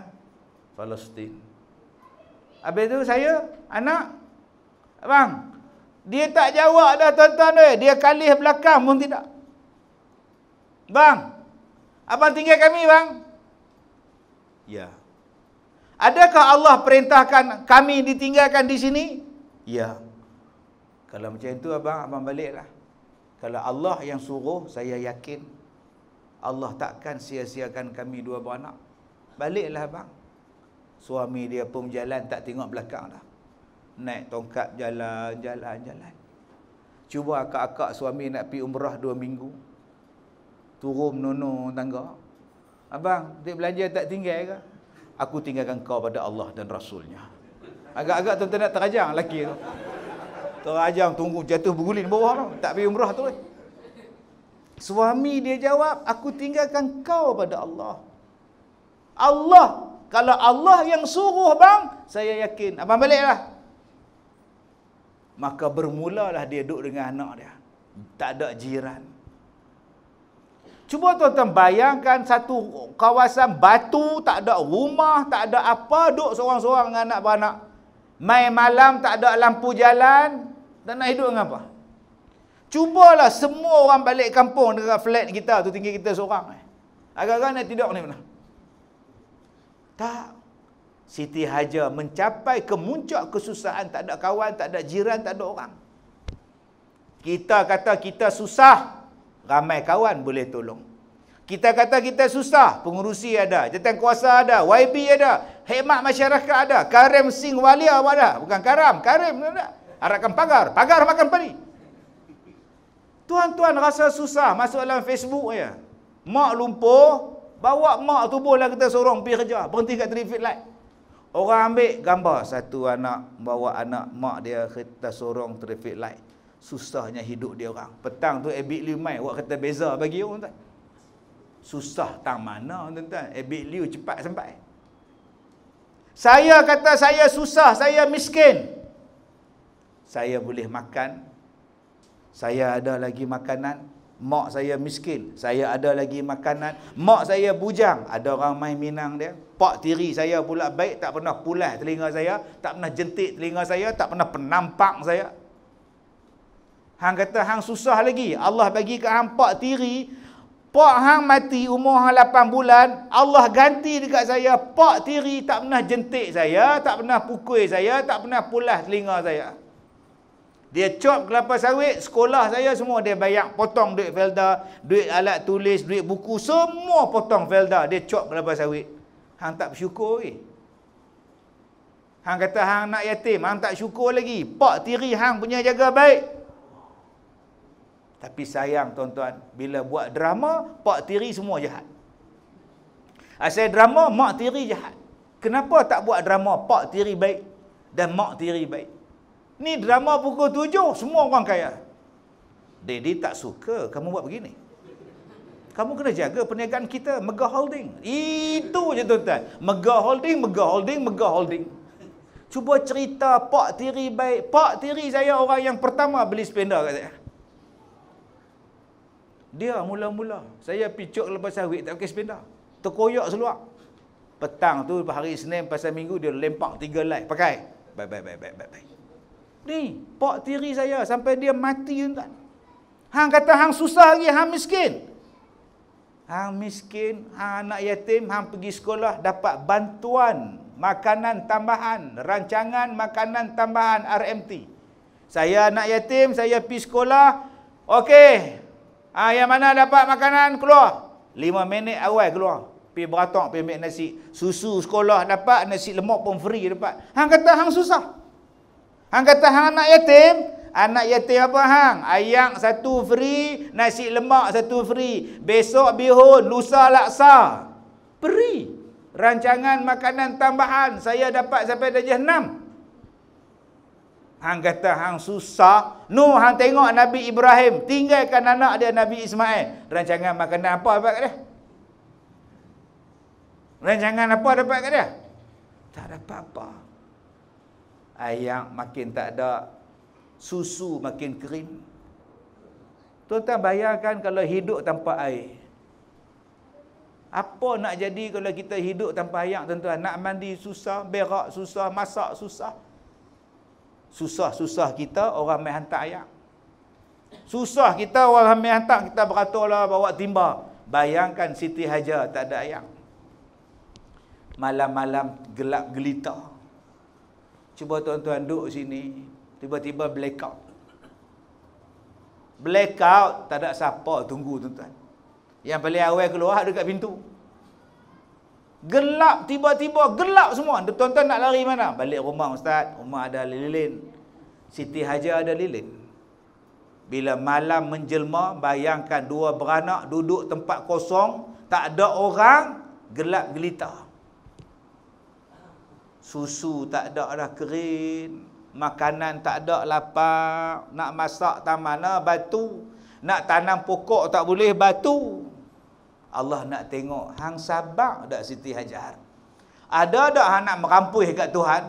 Palestin. Habis tu saya anak abang. Dia tak jawab dah tuan-tuan eh. Dia kalih belakang pun tidak. Bang. Abang tinggal kami bang. Ya. Adakah Allah perintahkan kami ditinggalkan di sini? Ya. Kalau macam itu abang, abang baliklah. Kalau Allah yang suruh, saya yakin Allah takkan sia-siakan kami dua beranak. Baliklah abang. Suami dia pun jalan tak tengok belakang dah. Naik tongkat jalan, jalan, jalan. Cuba akak-akak suami nak pi umrah dua minggu. Turun nono tangga. Abang, duit belanja tak tinggal ke? Aku tinggalkan kau pada Allah dan Rasulnya. Agak-agak tu tuan nak terajang lelaki tu. Terajang tunggu jatuh berguling bawah tu. Tak pi umrah tu. Suami dia jawab, aku tinggalkan kau pada Allah. Allah kalau Allah yang suruh bang, saya yakin. Abang baliklah. Maka bermulalah dia duduk dengan anak dia. Tak ada jiran. Cuba tuan-tuan bayangkan satu kawasan batu, tak ada rumah, tak ada apa, duduk seorang-seorang dengan anak-anak. Mai malam, tak ada lampu jalan, tak nak hidup dengan apa? lah semua orang balik kampung dengan flat kita tu tinggi kita seorang. Eh. Agak-agak nak tidur ni mana? Tak. Siti Hajar mencapai kemuncak kesusahan. Tak ada kawan, tak ada jiran, tak ada orang. Kita kata kita susah, ramai kawan boleh tolong. Kita kata kita susah, pengurusi ada, jatuh kuasa ada, YB ada, hikmat masyarakat ada, karim sing walia ada. Bukan karam, karim. Ada. Harapkan pagar, pagar makan peri. Tuan-tuan rasa susah masuk dalam Facebook ya. Mak lumpur. Bawa mak tu lah kita sorong pergi kerja. Berhenti kat traffic light. Orang ambil gambar satu anak bawa anak mak dia kita sorong traffic light. Susahnya hidup dia orang. Petang tu abik Liu mai buat kereta beza bagi orang tuan. Susah tang mana tuan-tuan. Abid Liu cepat sampai. Saya kata saya susah, saya miskin. Saya boleh makan. Saya ada lagi makanan, Mak saya miskin, saya ada lagi makanan. Mak saya bujang, ada orang main minang dia. Pak tiri saya pula baik, tak pernah pulas telinga saya, tak pernah jentik telinga saya, tak pernah penampak saya. Hang kata hang susah lagi. Allah bagi ke hang pak tiri, pak hang mati umur hang 8 bulan, Allah ganti dekat saya pak tiri tak pernah jentik saya, tak pernah pukul saya, tak pernah pulas telinga saya. Dia cop kelapa sawit, sekolah saya semua dia bayar potong duit Felda, duit alat tulis, duit buku, semua potong Felda. Dia cop kelapa sawit. Hang tak bersyukur lagi. Eh? Hang kata hang nak yatim, hang tak syukur lagi. Pak tiri hang punya jaga baik. Tapi sayang tuan-tuan, bila buat drama, pak tiri semua jahat. Asal drama, mak tiri jahat. Kenapa tak buat drama pak tiri baik dan mak tiri baik? Ni drama pukul tujuh, semua orang kaya. Daddy tak suka kamu buat begini. Kamu kena jaga perniagaan kita, mega holding. Itu je tuan-tuan. Mega holding, mega holding, mega holding. Cuba cerita pak tiri baik. Pak tiri saya orang yang pertama beli spender kat saya. Dia mula-mula. Saya picuk lepas sawit tak pakai spender. Terkoyak seluar. Petang tu hari Senin pasal Minggu dia lempak tiga light. Pakai. Baik, baik, baik, baik, baik. Ni, pak tiri saya sampai dia mati tuan. Hang kata hang susah lagi, hang miskin. Hang miskin, hang anak yatim, hang pergi sekolah dapat bantuan makanan tambahan, rancangan makanan tambahan RMT. Saya anak yatim, saya pergi sekolah. Okey. Ha, yang mana dapat makanan, keluar. Lima minit awal keluar. pi beratok, pi ambil nasi. Susu sekolah dapat, nasi lemak pun free dapat. Hang kata hang susah. Hang kata hang anak yatim, anak yatim apa hang? Ayak satu free, nasi lemak satu free, besok bihun, lusa laksa. peri. Rancangan makanan tambahan saya dapat sampai darjah 6. Hang kata hang susah. No, hang tengok Nabi Ibrahim tinggalkan anak dia Nabi Ismail. Rancangan makanan apa dapat kat dia? Rancangan apa dapat kat dia? Tak dapat -apa ayam makin tak ada susu makin kering tuan-tuan bayangkan kalau hidup tanpa air apa nak jadi kalau kita hidup tanpa ayam tuan-tuan nak mandi susah berak susah masak susah susah-susah kita orang main hantar ayam susah kita orang main hantar kita beratulah bawa timba bayangkan Siti Hajar tak ada ayam malam-malam gelap gelita Cuba tuan-tuan duduk sini Tiba-tiba blackout Blackout Tak ada siapa tunggu tuan-tuan Yang paling awal keluar dekat pintu Gelap tiba-tiba Gelap semua Tuan-tuan nak lari mana? Balik rumah ustaz Rumah ada lilin Siti Haja ada lilin bila malam menjelma, bayangkan dua beranak duduk tempat kosong, tak ada orang, gelap gelita susu tak ada dah kering makanan tak ada lapar nak masak tak mana batu nak tanam pokok tak boleh batu Allah nak tengok hang sabar dak Siti Hajar ada dak hang nak merampui kat Tuhan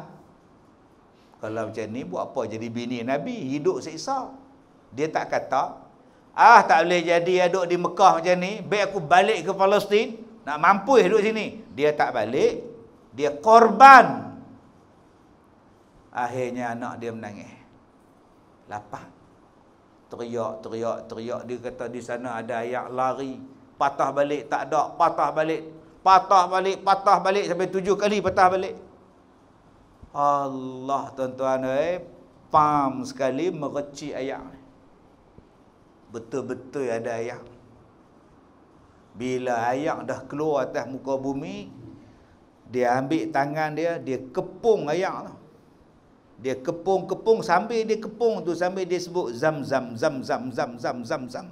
kalau macam ni buat apa jadi bini Nabi hidup seksa dia tak kata ah tak boleh jadi aduk di Mekah macam ni baik aku balik ke Palestin nak mampu duduk sini dia tak balik dia korban Akhirnya anak dia menangis. Lapar. Teriak, teriak, teriak. Dia kata di sana ada ayak lari. Patah balik, tak ada. Patah balik. Patah balik, patah balik. Sampai tujuh kali patah balik. Allah tuan-tuan. Eh, pam sekali merecik ayak. Betul-betul ada ayak. Bila ayak dah keluar atas muka bumi. Dia ambil tangan dia. Dia kepung ayak tu dia kepung-kepung sambil dia kepung tu sambil dia sebut zam zam zam zam zam zam zam zam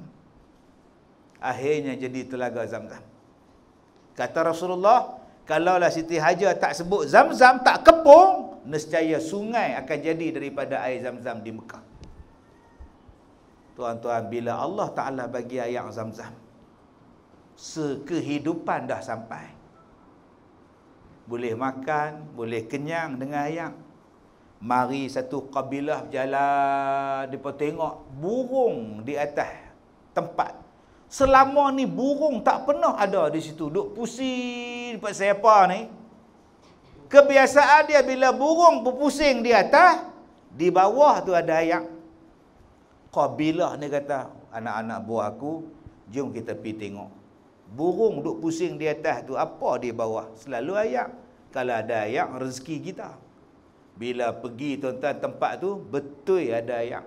akhirnya jadi telaga zam zam kata Rasulullah kalaulah Siti Hajar tak sebut zam zam tak kepung nescaya sungai akan jadi daripada air zam zam di Mekah tuan-tuan bila Allah Taala bagi air zam zam sekehidupan dah sampai boleh makan boleh kenyang dengan air Mari satu kabilah berjalan Dia tengok burung di atas tempat Selama ni burung tak pernah ada di situ Duk pusing dekat siapa ni Kebiasaan dia bila burung berpusing di atas Di bawah tu ada ayak Kabilah ni kata Anak-anak buah aku Jom kita pergi tengok Burung duk pusing di atas tu Apa di bawah? Selalu ayak Kalau ada ayak rezeki kita bila pergi tuan-tuan tempat tu Betul ada ayam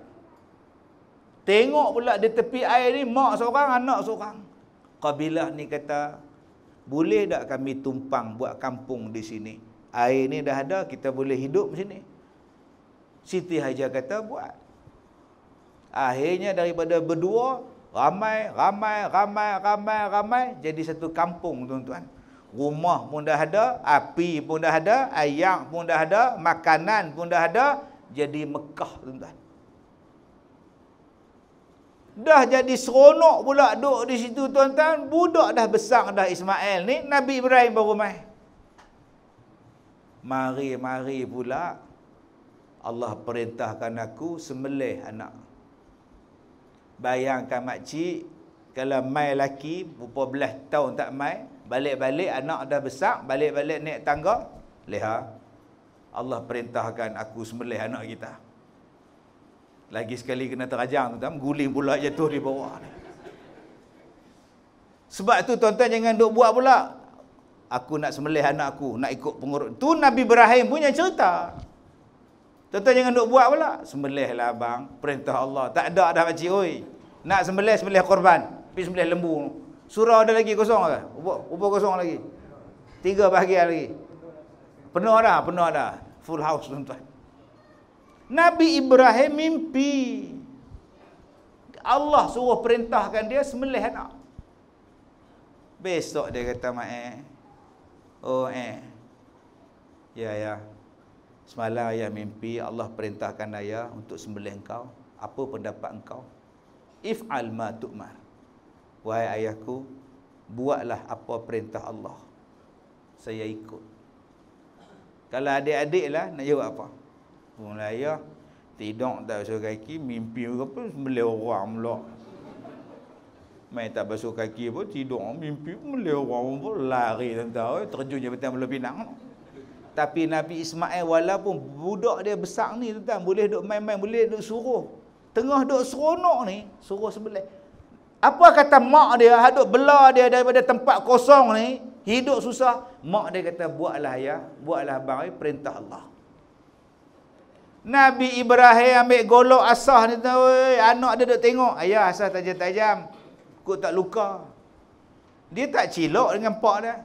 Tengok pula di tepi air ni Mak seorang, anak seorang Kabilah ni kata Boleh tak kami tumpang buat kampung di sini Air ni dah ada, kita boleh hidup di sini Siti Hajar kata buat Akhirnya daripada berdua Ramai, ramai, ramai, ramai, ramai Jadi satu kampung tuan-tuan rumah pun dah ada, api pun dah ada, ayam pun dah ada, makanan pun dah ada, jadi Mekah tuan-tuan. Dah jadi seronok pula duduk di situ tuan-tuan, budak dah besar dah Ismail ni, Nabi Ibrahim baru mai. Mari-mari pula Allah perintahkan aku sembelih anak. Bayangkan makcik, kalau mai lelaki, berapa belas tahun tak mai, balik-balik anak dah besar, balik-balik naik tangga, leha. Allah perintahkan aku sembelih anak kita. Lagi sekali kena terajang tuan-tuan, guling pula jatuh di bawah ni. Sebab tu tuan-tuan jangan duk buat pula. Aku nak sembelih anak aku, nak ikut pengurus. Tu Nabi Ibrahim punya cerita. Tuan-tuan jangan duk buat pula. Sembelihlah abang, perintah Allah. Tak ada dah pak cik Nak sembelih sembelih korban, pergi sembelih lembu. Surah ada lagi kosong ke? Upa kosong lagi. Tiga bahagian lagi. Penuh dah, penuh dah. Full house tuan-tuan. Nabi Ibrahim mimpi. Allah suruh perintahkan dia semelih anak. Besok dia kata mak eh. Oh eh. Ya ya. Semalam ayah mimpi Allah perintahkan ayah untuk sembelih kau, Apa pendapat engkau? If'al ma tu'mar. Wahai ayahku Buatlah apa perintah Allah Saya ikut Kalau adik-adik lah Nak jawab apa Mula ayah Tidak tak basuh kaki Mimpi ke apa Beli orang pula Main tak basuh kaki pun Tidak mimpi Beli orang pun Lari tentang eh, Terjun je betul Belum pinang Tapi Nabi Ismail Walaupun budak dia besar ni tentang Boleh duk main-main Boleh duk suruh Tengah duk seronok ni Suruh sebelah apa kata mak dia, hadut bela dia daripada tempat kosong ni, hidup susah. Mak dia kata, buatlah ya, buatlah bang, perintah Allah. Nabi Ibrahim ambil golok asah ni tu, anak dia duduk tengok, ayah asah tajam-tajam, kot tak luka. Dia tak cilok dengan pak dia.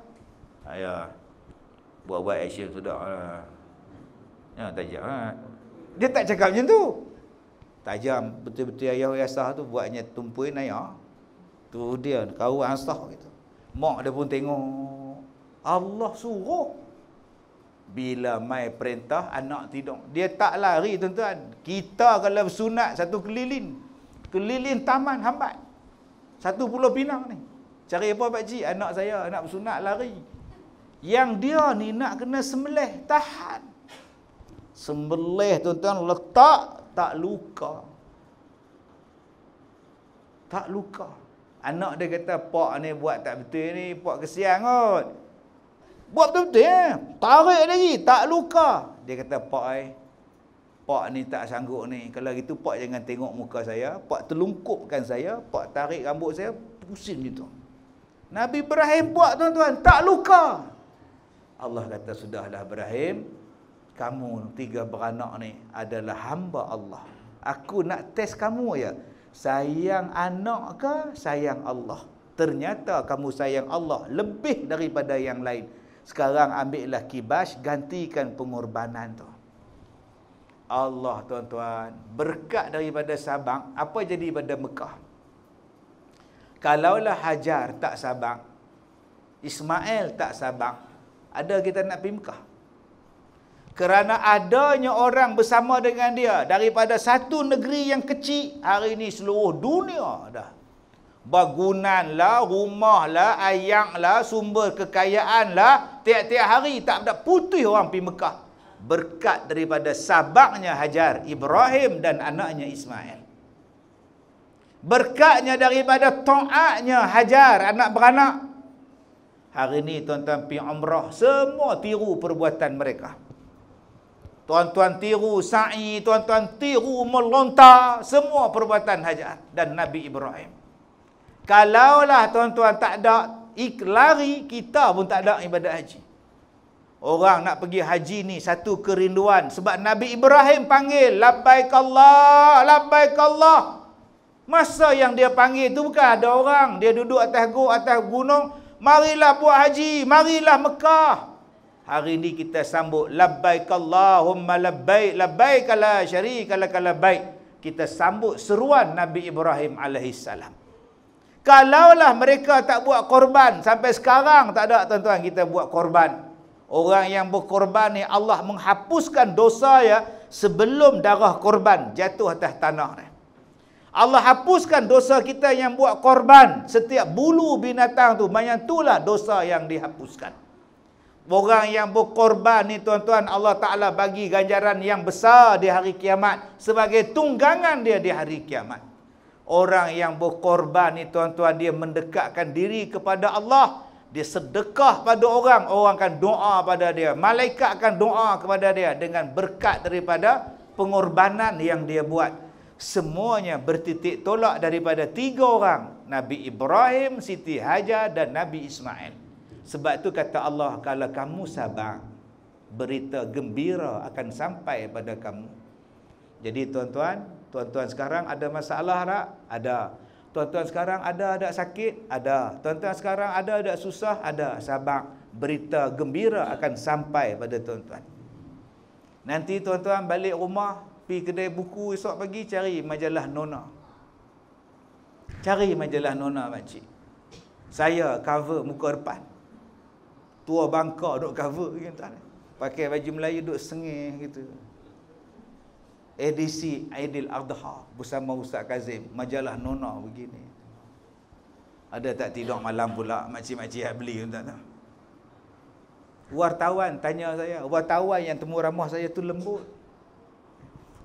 Ayah, buat-buat action sudah lah. Ya, tajam lah. Dia tak cakap macam tu. Tajam, betul-betul ayah asah tu buatnya tumpuin ayah. Tu dia kawan sah gitu. Mak dia pun tengok. Allah suruh. Bila mai perintah anak tidur. Dia tak lari tuan-tuan. Kita kalau bersunat satu keliling. Keliling taman hambat. Satu pulau pinang ni. Cari apa Pak Cik? Anak saya nak bersunat lari. Yang dia ni nak kena sembelih Tahan. sembelih tuan-tuan letak tak luka. Tak luka. Anak dia kata, pak ni buat tak betul ni, pak kesian kot. Buat betul-betul eh. Tarik lagi, tak luka. Dia kata, pak eh, pak ni tak sanggup ni. Kalau gitu, pak jangan tengok muka saya. Pak terlungkupkan saya, pak tarik rambut saya, pusing gitu. Nabi Ibrahim buat tuan-tuan, tak luka. Allah kata, sudahlah Ibrahim, kamu tiga beranak ni adalah hamba Allah. Aku nak test kamu ya. Sayang anak ke sayang Allah Ternyata kamu sayang Allah Lebih daripada yang lain Sekarang ambillah kibas Gantikan pengorbanan tu Allah tuan-tuan Berkat daripada Sabang Apa jadi pada Mekah Kalaulah Hajar tak Sabang Ismail tak Sabang Ada kita nak pergi Mekah kerana adanya orang bersama dengan dia daripada satu negeri yang kecil, hari ini seluruh dunia dah. Bangunanlah, rumahlah, ayaklah, sumber kekayaanlah, tiap-tiap hari tak ada putih orang pergi Mekah. Berkat daripada sabaknya Hajar, Ibrahim dan anaknya Ismail. Berkatnya daripada to'atnya Hajar, anak beranak. Hari ini tuan-tuan pergi umrah, semua tiru perbuatan Mereka. Tuan-tuan tiru sa'i, tuan-tuan tiru melontar semua perbuatan Hajar dan Nabi Ibrahim. Kalaulah tuan-tuan tak ada iklari, kita pun tak ada ibadat haji. Orang nak pergi haji ni satu kerinduan sebab Nabi Ibrahim panggil labbaik Allah, labbaik Allah. Masa yang dia panggil tu bukan ada orang, dia duduk atas gua atas gunung, marilah buat haji, marilah Mekah. Hari ini kita sambut labbaik Allahumma labbaik labbaik la syarika lak labbaik. Kita sambut seruan Nabi Ibrahim alaihissalam. Kalaulah mereka tak buat korban sampai sekarang tak ada tuan-tuan kita buat korban. Orang yang berkorban ni Allah menghapuskan dosa ya sebelum darah korban jatuh atas tanah ni. Allah hapuskan dosa kita yang buat korban setiap bulu binatang tu banyak itulah dosa yang dihapuskan. Orang yang berkorban ni tuan-tuan Allah Ta'ala bagi ganjaran yang besar di hari kiamat Sebagai tunggangan dia di hari kiamat Orang yang berkorban ni tuan-tuan Dia mendekatkan diri kepada Allah Dia sedekah pada orang Orang akan doa pada dia Malaikat akan doa kepada dia Dengan berkat daripada pengorbanan yang dia buat Semuanya bertitik tolak daripada tiga orang Nabi Ibrahim, Siti Hajar dan Nabi Ismail sebab tu kata Allah kalau kamu sabar berita gembira akan sampai pada kamu. Jadi tuan-tuan, tuan-tuan sekarang ada masalah tak? Ada. Tuan-tuan sekarang ada ada sakit? Ada. Tuan-tuan sekarang ada ada susah? Ada. Sabar berita gembira akan sampai pada tuan-tuan. Nanti tuan-tuan balik rumah, pi kedai buku esok pagi cari majalah Nona. Cari majalah Nona makcik. Saya cover muka depan tua bangka duk cover gitu kan. Pakai baju Melayu duk sengih gitu. Edisi Aidil Adha bersama Ustaz Kazim, majalah Nona begini. Ada tak tidur malam pula macam macam yang beli tak tahu. Wartawan tanya saya, wartawan yang temu ramah saya tu lembut.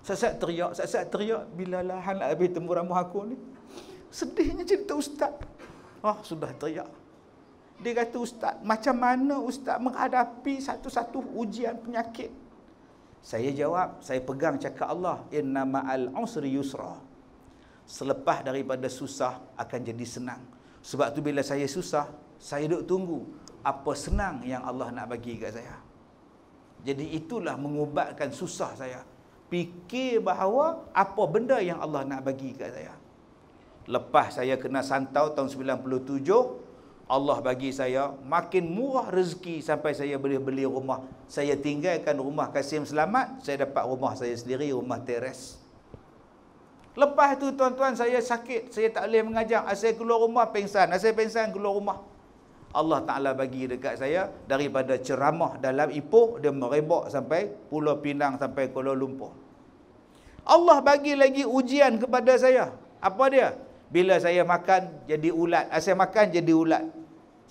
Sesat teriak, sesat teriak bila lahan nak lah habis temu ramah aku ni. Sedihnya cerita ustaz. Ah oh, sudah teriak. Dia kata ustaz macam mana ustaz menghadapi satu-satu ujian penyakit Saya jawab saya pegang cakap Allah Inna al-usri yusra Selepas daripada susah akan jadi senang Sebab tu bila saya susah saya duduk tunggu Apa senang yang Allah nak bagi kat saya Jadi itulah mengubatkan susah saya Fikir bahawa apa benda yang Allah nak bagi kat saya Lepas saya kena santau tahun 97 Allah bagi saya makin murah rezeki sampai saya boleh beli rumah saya tinggalkan rumah Kasim Selamat saya dapat rumah saya sendiri rumah teres lepas tu tuan-tuan saya sakit saya tak boleh mengajar Asal keluar rumah pengsan Asal pengsan keluar rumah Allah Ta'ala bagi dekat saya daripada ceramah dalam ipoh dia merebak sampai Pulau Pinang sampai Kuala Lumpur Allah bagi lagi ujian kepada saya apa dia? Bila saya makan jadi ulat. Asal ah, makan jadi ulat.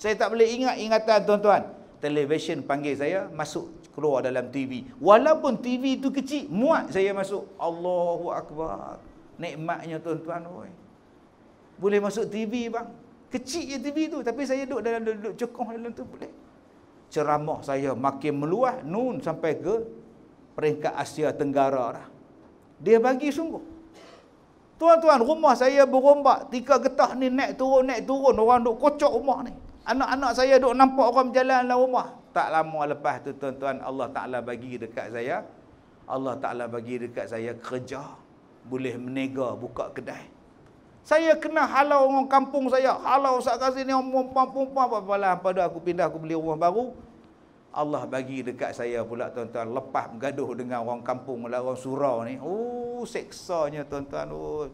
Saya tak boleh ingat ingatan tuan-tuan. Television panggil saya masuk keluar dalam TV. Walaupun TV itu kecil, muat saya masuk. Allahu Akbar. Nikmatnya tuan-tuan. Boleh masuk TV bang. Kecil je TV tu. Tapi saya duduk dalam duduk cokong dalam tu boleh. Ceramah saya makin meluah. Nun sampai ke peringkat Asia Tenggara dah. Dia bagi sungguh. Tuan-tuan rumah saya berombak. Tiga getah ni naik turun, naik turun. Orang duduk kocok rumah ni. Anak-anak saya duk nampak orang berjalan dalam rumah. Tak lama lepas tu tuan-tuan Allah Ta'ala bagi dekat saya. Allah Ta'ala bagi dekat saya kerja. Boleh menega buka kedai. Saya kena halau orang kampung saya. Halau Ustaz Qasim ni pampung apa Apalah pada aku pindah aku beli rumah baru. Allah bagi dekat saya pula tuan-tuan lepas bergaduh dengan orang kampung lah orang surau ni. Oh seksanya tuan-tuan. Oh.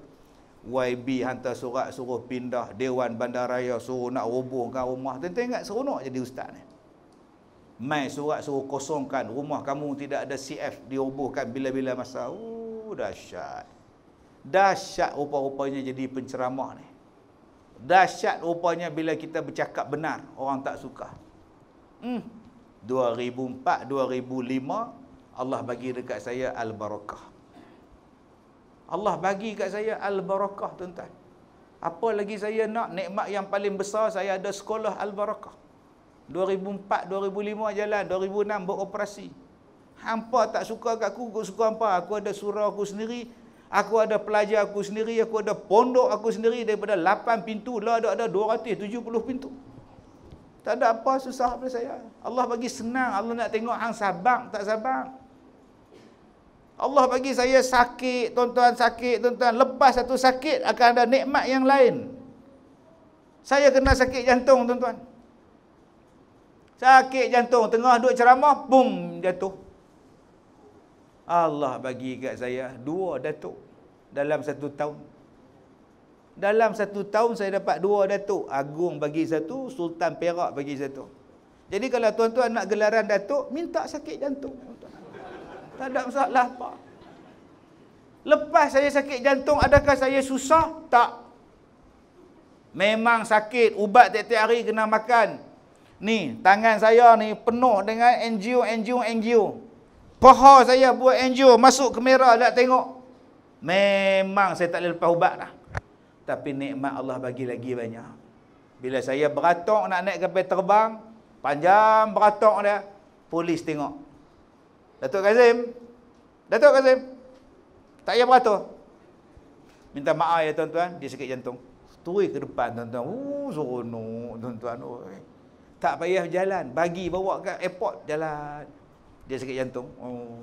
YB hantar surat suruh pindah Dewan Bandaraya suruh nak robohkan rumah Tentu ingat seronok jadi ustaz ni Mai surat suruh kosongkan rumah kamu tidak ada CF Dirobohkan bila-bila masa Oh dahsyat Dahsyat rupa-rupanya jadi penceramah ni Dahsyat rupanya bila kita bercakap benar Orang tak suka Hmm 2004-2005 Allah bagi dekat saya Al-Barakah Allah bagi kat saya al-barakah tuan-tuan. Apa lagi saya nak? Nikmat yang paling besar saya ada sekolah al-barakah. 2004 2005 jalan, 2006 beroperasi. Hampa tak suka kat aku, aku suka hampa. Aku ada surau aku sendiri, aku ada pelajar aku sendiri, aku ada pondok aku sendiri daripada 8 pintu lah ada ada 270 pintu. Tak ada apa susah pada saya. Allah bagi senang, Allah nak tengok hang sabar tak sabar. Allah bagi saya sakit, tuan-tuan sakit, tuan-tuan lepas satu sakit akan ada nikmat yang lain. Saya kena sakit jantung, tuan-tuan. Sakit jantung, tengah duduk ceramah, boom, jatuh. Allah bagi kat saya dua datuk dalam satu tahun. Dalam satu tahun saya dapat dua datuk. Agung bagi satu, Sultan Perak bagi satu. Jadi kalau tuan-tuan nak gelaran datuk, minta sakit jantung. Tak ada masalah apa. Lepas saya sakit jantung, adakah saya susah? Tak. Memang sakit, ubat tiap-tiap hari kena makan. Ni, tangan saya ni penuh dengan NGO, NGO, NGO. Paha saya buat NGO, masuk kamera nak lah tengok. Memang saya tak boleh lepas ubat dah. Tapi nikmat Allah bagi lagi banyak. Bila saya beratok nak naik kapal terbang, panjang beratok dia, polis tengok. Datuk Kazim. Datuk Kazim. Tak payah beratur. Minta maaf ya tuan-tuan, dia sakit jantung. Turi ke depan tuan-tuan. oh seronok tuan-tuan. Oi. Tak payah jalan. Bagi bawa ke airport, jalan. Dia sakit jantung. Oh.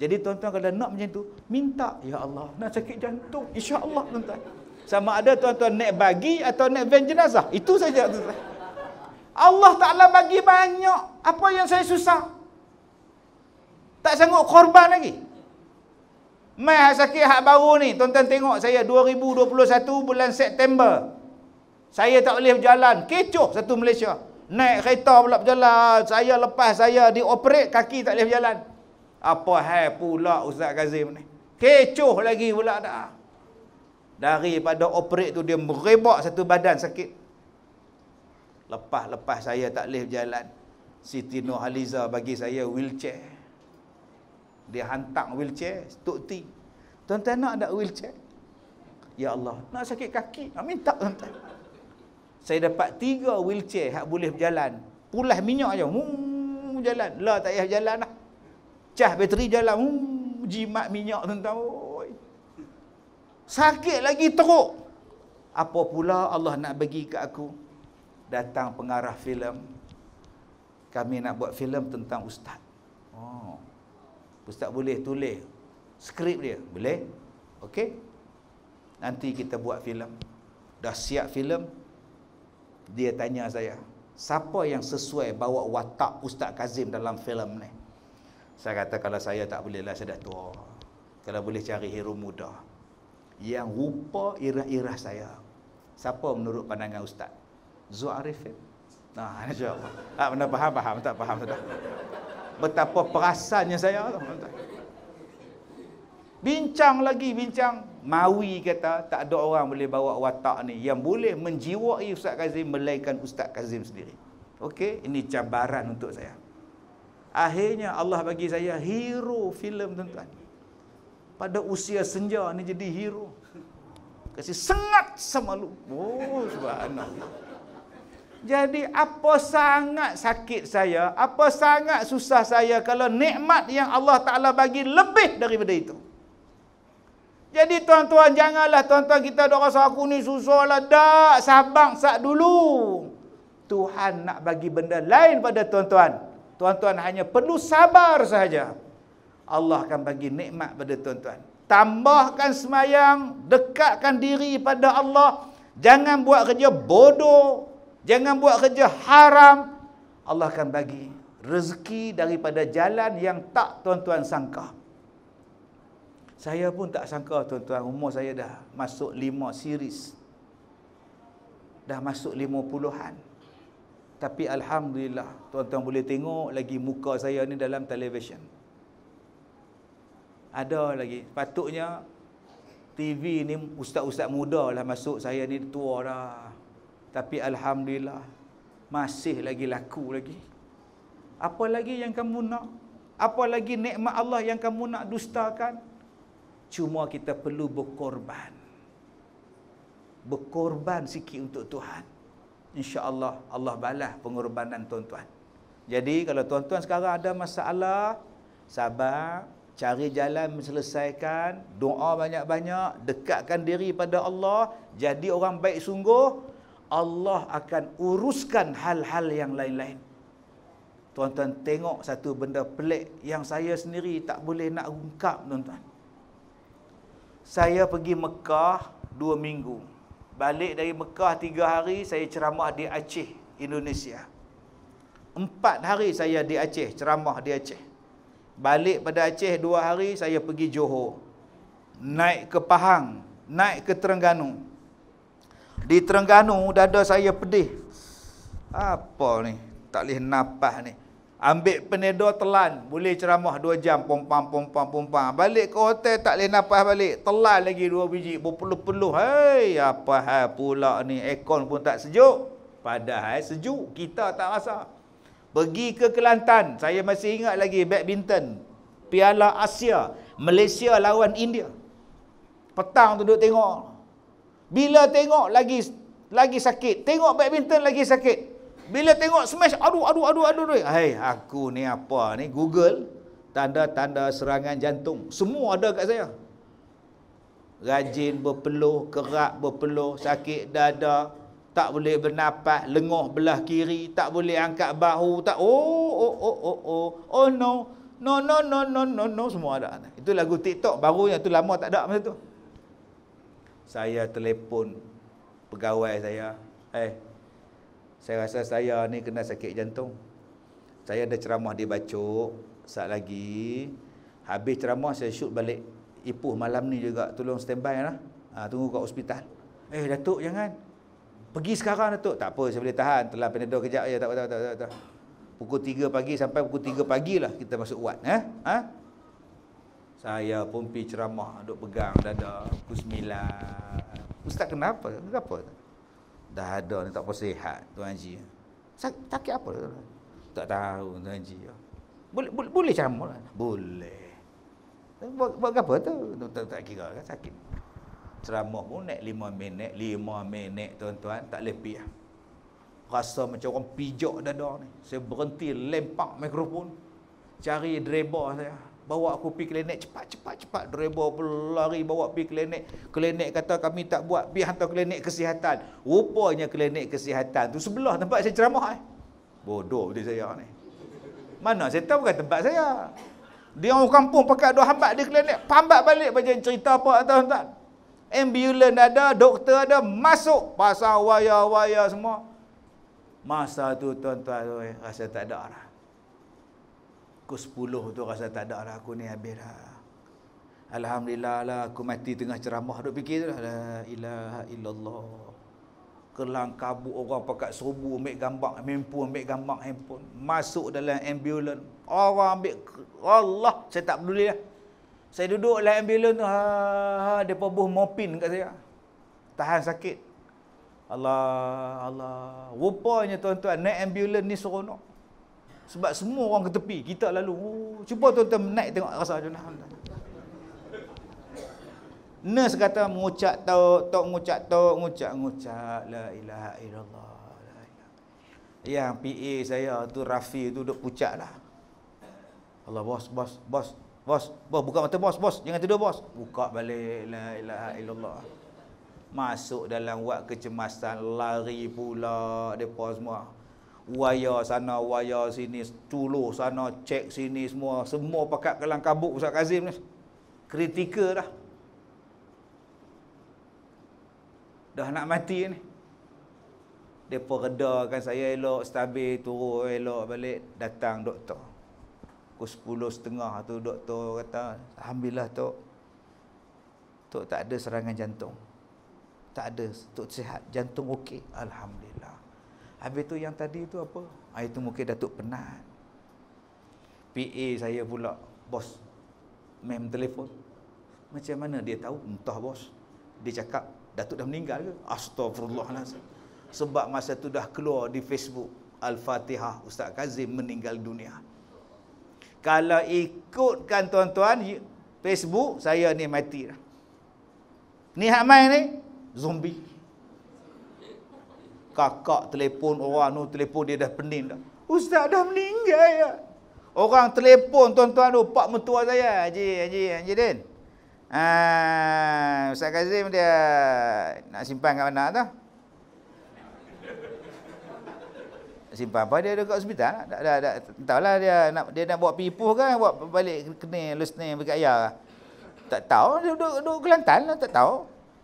Jadi tuan-tuan kalau nak macam tu, minta. Ya Allah, nak sakit jantung. insya Allah tuan-tuan. Sama ada tuan-tuan nak bagi atau nak van jenazah. Itu saja tuan-tuan. Allah Ta'ala bagi banyak. Apa yang saya susah? Tak sanggup korban lagi. Mai hak sakit hak baru ni, tuan-tuan tengok saya 2021 bulan September. Saya tak boleh berjalan, kecoh satu Malaysia. Naik kereta pula berjalan, saya lepas saya dioperate kaki tak boleh berjalan. Apa hal pula Ustaz Kazim ni? Kecoh lagi pula dah. pada operate tu dia merebak satu badan sakit. Lepas-lepas saya tak boleh berjalan. Siti Nurhaliza bagi saya wheelchair. Dia hantar wheelchair, Tok T. Tuan-tuan nak ada wheelchair? Ya Allah, nak sakit kaki. Nak ah, minta tuan-tuan. Saya dapat tiga wheelchair yang boleh berjalan. Pulas minyak je. Hmm, jalan. Lah, tak payah jalan lah. Cah bateri jalan. Hmm, jimat minyak tuan-tuan. Sakit lagi teruk. Apa pula Allah nak bagi ke aku? Datang pengarah filem. Kami nak buat filem tentang ustaz. Oh. Ustaz boleh tulis skrip dia? Boleh. Okey. Nanti kita buat filem. Dah siap filem. Dia tanya saya, siapa yang sesuai bawa watak Ustaz Kazim dalam filem ni? Saya kata kalau saya tak boleh lah saya dah tua. Kalau boleh cari hero muda yang rupa irah-irah saya. Siapa menurut pandangan Ustaz? Zu Arifin. Nah, [laughs] insya-Allah. Tak pernah faham, faham, tak faham sudah betapa perasannya saya bincang lagi bincang Mawi kata tak ada orang boleh bawa watak ni yang boleh menjiwai Ustaz Kazim melainkan Ustaz Kazim sendiri. Okey, ini cabaran untuk saya. Akhirnya Allah bagi saya hero filem tuan-tuan. Pada usia senja ni jadi hero. Kasih sengat sama lu. Oh, subhanallah. Jadi apa sangat sakit saya, apa sangat susah saya kalau nikmat yang Allah Ta'ala bagi lebih daripada itu. Jadi tuan-tuan janganlah tuan-tuan kita dok rasa aku ni susah lah. Tak sabang saat dulu. Tuhan nak bagi benda lain pada tuan-tuan. Tuan-tuan hanya perlu sabar sahaja. Allah akan bagi nikmat pada tuan-tuan. Tambahkan semayang, dekatkan diri pada Allah. Jangan buat kerja bodoh, Jangan buat kerja haram. Allah akan bagi rezeki daripada jalan yang tak tuan-tuan sangka. Saya pun tak sangka tuan-tuan, umur saya dah masuk lima siris, Dah masuk lima puluhan. Tapi Alhamdulillah, tuan-tuan boleh tengok lagi muka saya ni dalam televisyen. Ada lagi. Patutnya TV ni ustaz-ustaz muda lah masuk saya ni tua dah. Tapi Alhamdulillah Masih lagi laku lagi Apa lagi yang kamu nak Apa lagi nikmat Allah yang kamu nak dustakan Cuma kita perlu berkorban Berkorban sikit untuk Tuhan Insya Allah Allah balas pengorbanan tuan-tuan Jadi kalau tuan-tuan sekarang ada masalah Sabar Cari jalan menyelesaikan Doa banyak-banyak Dekatkan diri pada Allah Jadi orang baik sungguh Allah akan uruskan hal-hal yang lain-lain. Tuan-tuan tengok satu benda pelik yang saya sendiri tak boleh nak ungkap tuan-tuan. Saya pergi Mekah dua minggu. Balik dari Mekah tiga hari saya ceramah di Aceh, Indonesia. Empat hari saya di Aceh, ceramah di Aceh. Balik pada Aceh dua hari saya pergi Johor. Naik ke Pahang, naik ke Terengganu. Di Terengganu dada saya pedih. Apa ni? Tak boleh nafas ni. Ambil penedo telan, boleh ceramah 2 jam pom pam pom pam pom pam. Balik ke hotel tak boleh nafas balik. Telan lagi 2 biji berpeluh-peluh. Hei, apa hal pula ni? Aircon pun tak sejuk. Padahal sejuk, kita tak rasa. Pergi ke Kelantan, saya masih ingat lagi badminton. Piala Asia, Malaysia lawan India. Petang tu duduk tengok, bila tengok lagi lagi sakit. Tengok badminton lagi sakit. Bila tengok smash, aduh, aduh, aduh, aduh. Hey aku ni apa ni? Google, tanda-tanda serangan jantung. Semua ada kat saya. Rajin berpeluh, kerak berpeluh, sakit dada, tak boleh bernafas, lenguh belah kiri, tak boleh angkat bahu, tak oh, oh oh oh oh oh oh no no no no no no no semua ada. Itu lagu TikTok baru yang tu lama tak ada masa tu saya telefon pegawai saya eh saya rasa saya ni kena sakit jantung saya ada ceramah di bacok sat lagi habis ceramah saya shoot balik ipuh malam ni juga tolong standby lah ha, tunggu kat hospital eh datuk jangan pergi sekarang datuk tak apa saya boleh tahan telah penedor kejap ya tak apa tak apa tak apa pukul 3 pagi sampai pukul 3 pagi lah kita masuk wad eh? ha? Saya pun pi ceramah duk pegang dada pukul 9. Ustaz kenapa? Kenapa? Dah ada ni tak apa sihat tuan Haji. Sakit apa? Tak tahu tuan Haji. Boleh boleh, boleh ceramah. Lah. Boleh. Eh, buat, buat apa tu? Tak, tak, kira kan sakit. Ceramah pun naik lima minit. Lima minit tuan-tuan. Tak lebih Rasa macam orang pijak dada ni. Saya berhenti lempak mikrofon. Cari dreba saya bawa aku pergi klinik cepat cepat cepat driver pun lari bawa pergi klinik klinik kata kami tak buat pergi hantar klinik kesihatan rupanya klinik kesihatan tu sebelah tempat saya ceramah eh bodoh dia saya ni mana saya tahu bukan tempat saya dia orang kampung pakai dua hambat di klinik pambat balik baca cerita apa tuan-tuan ambulan ada doktor ada masuk pasang wayar-wayar semua masa tu tuan-tuan rasa tak ada lah Aku sepuluh tu rasa tak ada lah aku ni habis dah. Alhamdulillah lah aku mati tengah ceramah duk fikir lah. La ilaha illallah. Kelang kabut orang pakat serbu ambil gambar handphone, ambil gambar handphone. Masuk dalam ambulan. Orang ambil, Allah saya tak peduli lah. Saya duduk dalam ambulan tu, ha, ha, dia pun mopin kat saya. Tahan sakit. Allah, Allah. Rupanya tuan-tuan, naik ambulan ni seronok. Sebab semua orang ke tepi, kita lalu. Oh, cuba tuan-tuan naik tengok rasa macam alhamdulillah. Nurse kata mengucap tok tok mengucap tok mengucap mengucap la ilaha illallah. La ilaha. Yang PA saya tu Rafi tu duk pucat lah. Allah bos bos bos bos bos buka mata bos bos jangan tidur bos. Buka balik la ilaha illallah. Masuk dalam wad kecemasan lari pula depa semua waya sana waya sini culuh sana cek sini semua semua pakat kelang kabut Ustaz Kazim ni kritikal dah dah nak mati ni depa redakan saya elok stabil turun elok balik datang doktor pukul setengah tu doktor kata alhamdulillah tu, tu tak ada serangan jantung tak ada tu sihat jantung okey alhamdulillah Habis tu yang tadi tu apa? Ah itu mungkin Datuk penat. PA saya pula bos mem telefon. Macam mana dia tahu? Entah bos. Dia cakap Datuk dah meninggal ke? Astagfirullahalazim. Sebab masa tu dah keluar di Facebook Al-Fatihah Ustaz Kazim meninggal dunia. Kalau ikutkan tuan-tuan Facebook saya ni mati dah. Ni hak main ni? Zombie kakak telefon orang tu telefon dia dah pening dah. Ustaz dah meninggal ya. Orang telefon tuan-tuan tu pak mentua saya, Haji Haji Haji Din. Ah, Ustaz Kazim dia nak simpan kat mana tu? Simpan apa dia dekat hospital? Tak ada tak entahlah dia nak dia nak buat pipuh kan buat balik kena lesne dekat ya. Tak tahu dia duduk duduk Kelantan lah tak tahu.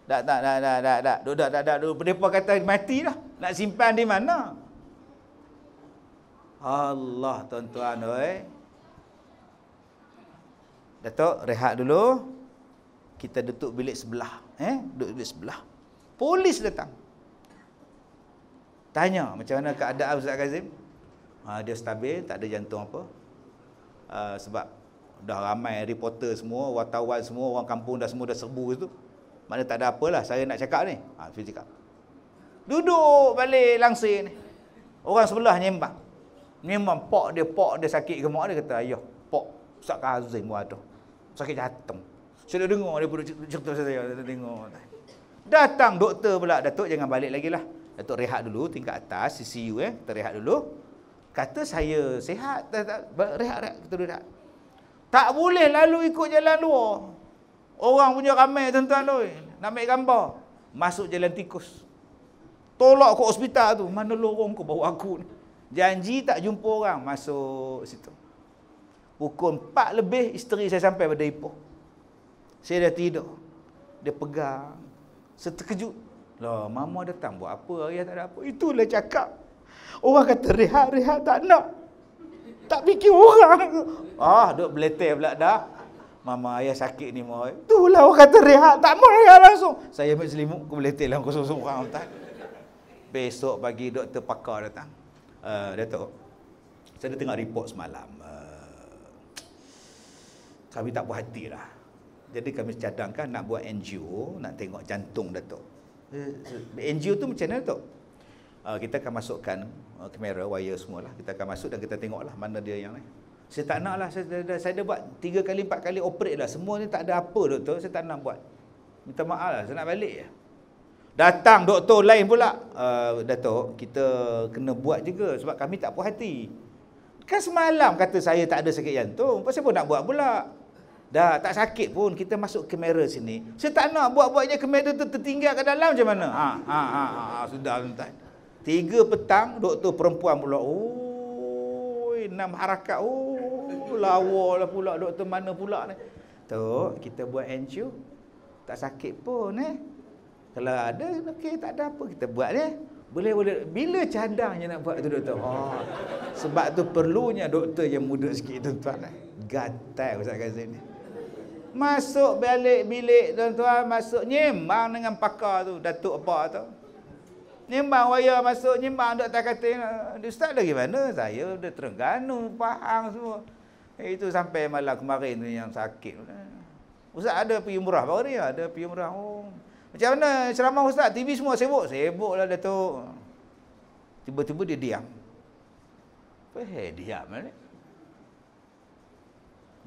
Tak tak tak tak tak duduk dak dak dak duduk berdepa kata mati dah. Nak simpan di mana? Allah tuan-tuan oi. Datuk rehat dulu. Kita duduk bilik sebelah, eh? Duduk bilik sebelah. Polis datang. Tanya macam mana keadaan Ustaz Kazim? Uh, dia stabil, tak ada jantung apa. Uh, sebab dah ramai reporter semua, wartawan semua, orang kampung dah semua dah serbu situ. Mana tak ada apalah saya nak cakap ni. Ah, uh, fizikal. Duduk balik langsir ni. Orang sebelah nyembang. Nyembang pak dia, pak dia sakit ke mak dia kata, ayah, pak Ustaz Kazim buat tu. Sakit jantung. Saya dah dengar dia cerita saya, saya dah dengar. Datang doktor pula, Datuk jangan balik lagi lah. Datuk rehat dulu tingkat atas, CCU eh, kita rehat dulu. Kata saya sihat, rehat, rehat, kita duduk. Tak boleh lalu ikut jalan luar. Orang punya ramai tuan-tuan tu. Nak ambil gambar. Masuk jalan tikus tolak ke hospital tu mana lorong kau bawa aku ni janji tak jumpa orang masuk situ pukul 4 lebih isteri saya sampai pada Ipoh saya dah tidur dia pegang saya terkejut lah mama datang buat apa ayah tak ada apa itulah cakap orang kata rehat-rehat tak nak tak fikir orang ah duk beletir pula dah Mama ayah sakit ni moy. Itulah orang kata rehat. Tak mau rehat langsung. Saya ambil selimut. Aku boleh telang kosong-kosong orang. Tak besok pagi doktor pakar datang. Uh, Datuk, saya dah tengok report semalam. Uh, kami tak buat hati lah. Jadi kami cadangkan nak buat NGO, nak tengok jantung Datuk. Eh, NGO tu macam mana Datuk? Uh, kita akan masukkan uh, kamera, wire semua lah. Kita akan masuk dan kita tengok lah mana dia yang lain. Saya tak nak lah. Saya, saya, dah, saya dah buat tiga kali, empat kali operate lah. Semua ni tak ada apa Doktor. Saya tak nak buat. Minta maaf lah. Saya nak balik je. Ya. Datang doktor lain pula. Uh, Datuk, kita kena buat juga sebab kami tak puas hati. Kan semalam kata saya tak ada sakit jantung. Pasal pun nak buat pula. Dah tak sakit pun kita masuk kamera sini. Saya tak nak buat-buatnya kamera tu tertinggal ke dalam macam mana. Ha, ha, ha, ha, ha sudah tuan Tiga petang doktor perempuan pula. Oh, enam harakat. Oh, lawa lah pula doktor mana pula ni. Tok, kita buat NCU. Tak sakit pun eh. Kalau ada, okey, tak ada apa kita buat ya. Boleh boleh bila cadangnya nak buat tu doktor. Oh. Sebab tu perlunya doktor yang muda sikit tuan-tuan. Eh. Gatal Ustaz Kazim ni. Masuk balik bilik tuan-tuan, masuk nyembang dengan pakar tu, Datuk apa tu. Nyembang waya masuk, nyembang doktor kata, Ustaz lagi mana? Saya dah terengganu, pahang semua. Eh, itu sampai malam kemarin tu yang sakit. Ustaz ada pergi murah baru ni? Ada pergi murah. Oh, macam mana ceramah ustaz? TV semua sibuk. Sibuklah Datuk. Tiba-tiba dia diam. Apa hal diam lah ni?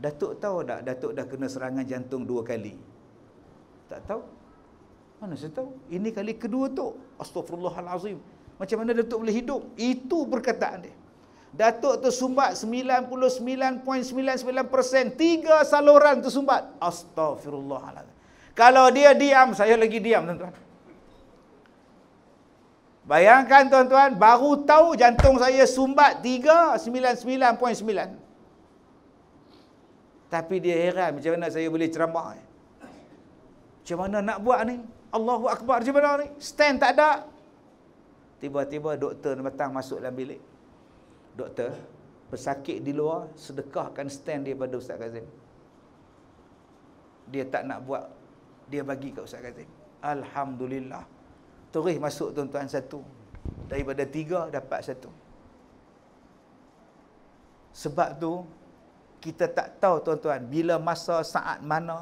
Datuk tahu tak Datuk dah kena serangan jantung dua kali? Tak tahu. Mana saya tahu? Ini kali kedua tu. Astagfirullahalazim. Macam mana Datuk boleh hidup? Itu perkataan dia. Datuk tersumbat 99.99% tiga saluran tersumbat. Astagfirullahalazim. Kalau dia diam, saya lagi diam tuan-tuan. Bayangkan tuan-tuan, baru tahu jantung saya sumbat 399.9. Tapi dia heran macam mana saya boleh ceramah. Macam mana nak buat ni? Allahu Akbar, macam mana ni? Stand tak ada. Tiba-tiba doktor datang masuk dalam bilik. Doktor, pesakit di luar sedekahkan stand dia pada Ustaz Kazim. Dia tak nak buat dia bagi kat Ustaz Kazim. Alhamdulillah. Terus masuk tuan-tuan satu. Daripada tiga, dapat satu. Sebab tu, kita tak tahu tuan-tuan, bila masa, saat mana,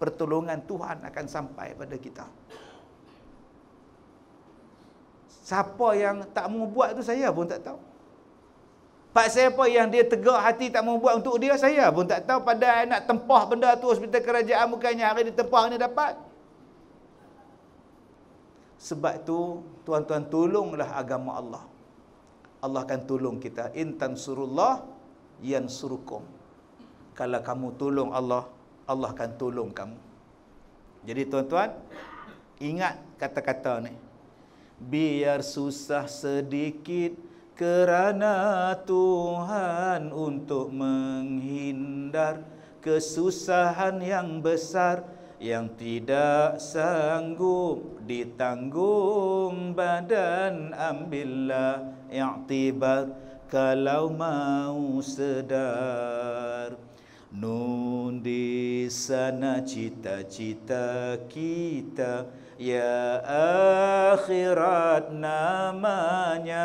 pertolongan Tuhan akan sampai pada kita. Siapa yang tak mau buat tu saya pun tak tahu. Pak siapa yang dia tegak hati tak mau buat untuk dia saya pun tak tahu pada nak tempah benda tu hospital kerajaan bukannya hari ni tempah ni dapat. Sebab tu tuan-tuan tolonglah agama Allah. Allah akan tolong kita in tansurullah yansurukum. Kalau kamu tolong Allah, Allah akan tolong kamu. Jadi tuan-tuan ingat kata-kata ni. Biar susah sedikit kerana Tuhan untuk menghindar kesusahan yang besar yang tidak sanggup ditanggung badan ambillah i'tibar kalau mau sedar nun di sana cita-cita kita Ya akhirat namanya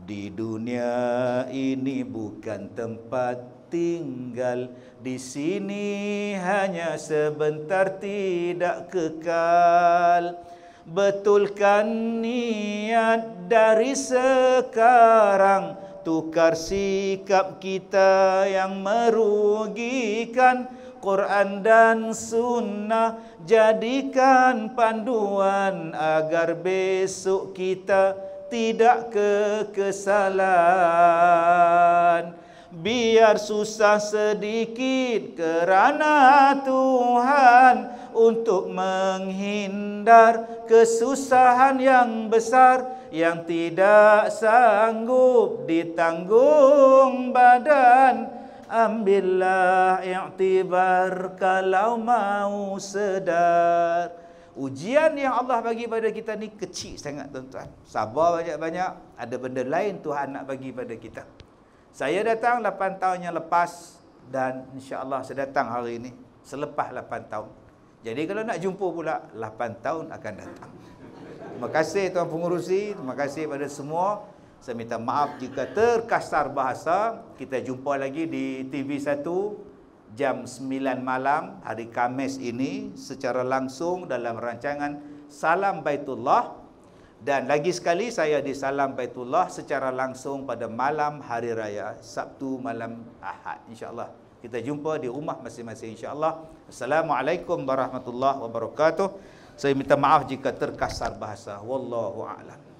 Di dunia ini bukan tempat tinggal Di sini hanya sebentar tidak kekal Betulkan niat dari sekarang Tukar sikap kita yang merugikan Quran dan sunnah jadikan panduan agar besok kita tidak kekesalan biar susah sedikit kerana Tuhan untuk menghindar kesusahan yang besar yang tidak sanggup ditanggung badan ambillah i'tibar kalau mau sedar Ujian yang Allah bagi pada kita ni kecil sangat tuan-tuan Sabar banyak-banyak Ada benda lain Tuhan nak bagi pada kita Saya datang 8 tahun yang lepas Dan insya Allah saya datang hari ini Selepas 8 tahun Jadi kalau nak jumpa pula 8 tahun akan datang Terima kasih Tuan Pengurusi Terima kasih pada semua saya minta maaf jika terkasar bahasa. Kita jumpa lagi di TV1 jam 9 malam hari Khamis ini secara langsung dalam rancangan Salam Baitullah. Dan lagi sekali saya di Salam Baitullah secara langsung pada malam hari raya Sabtu malam Ahad insya-Allah. Kita jumpa di rumah masing-masing insya-Allah. Assalamualaikum warahmatullahi wabarakatuh. Saya minta maaf jika terkasar bahasa. Wallahu a'lam.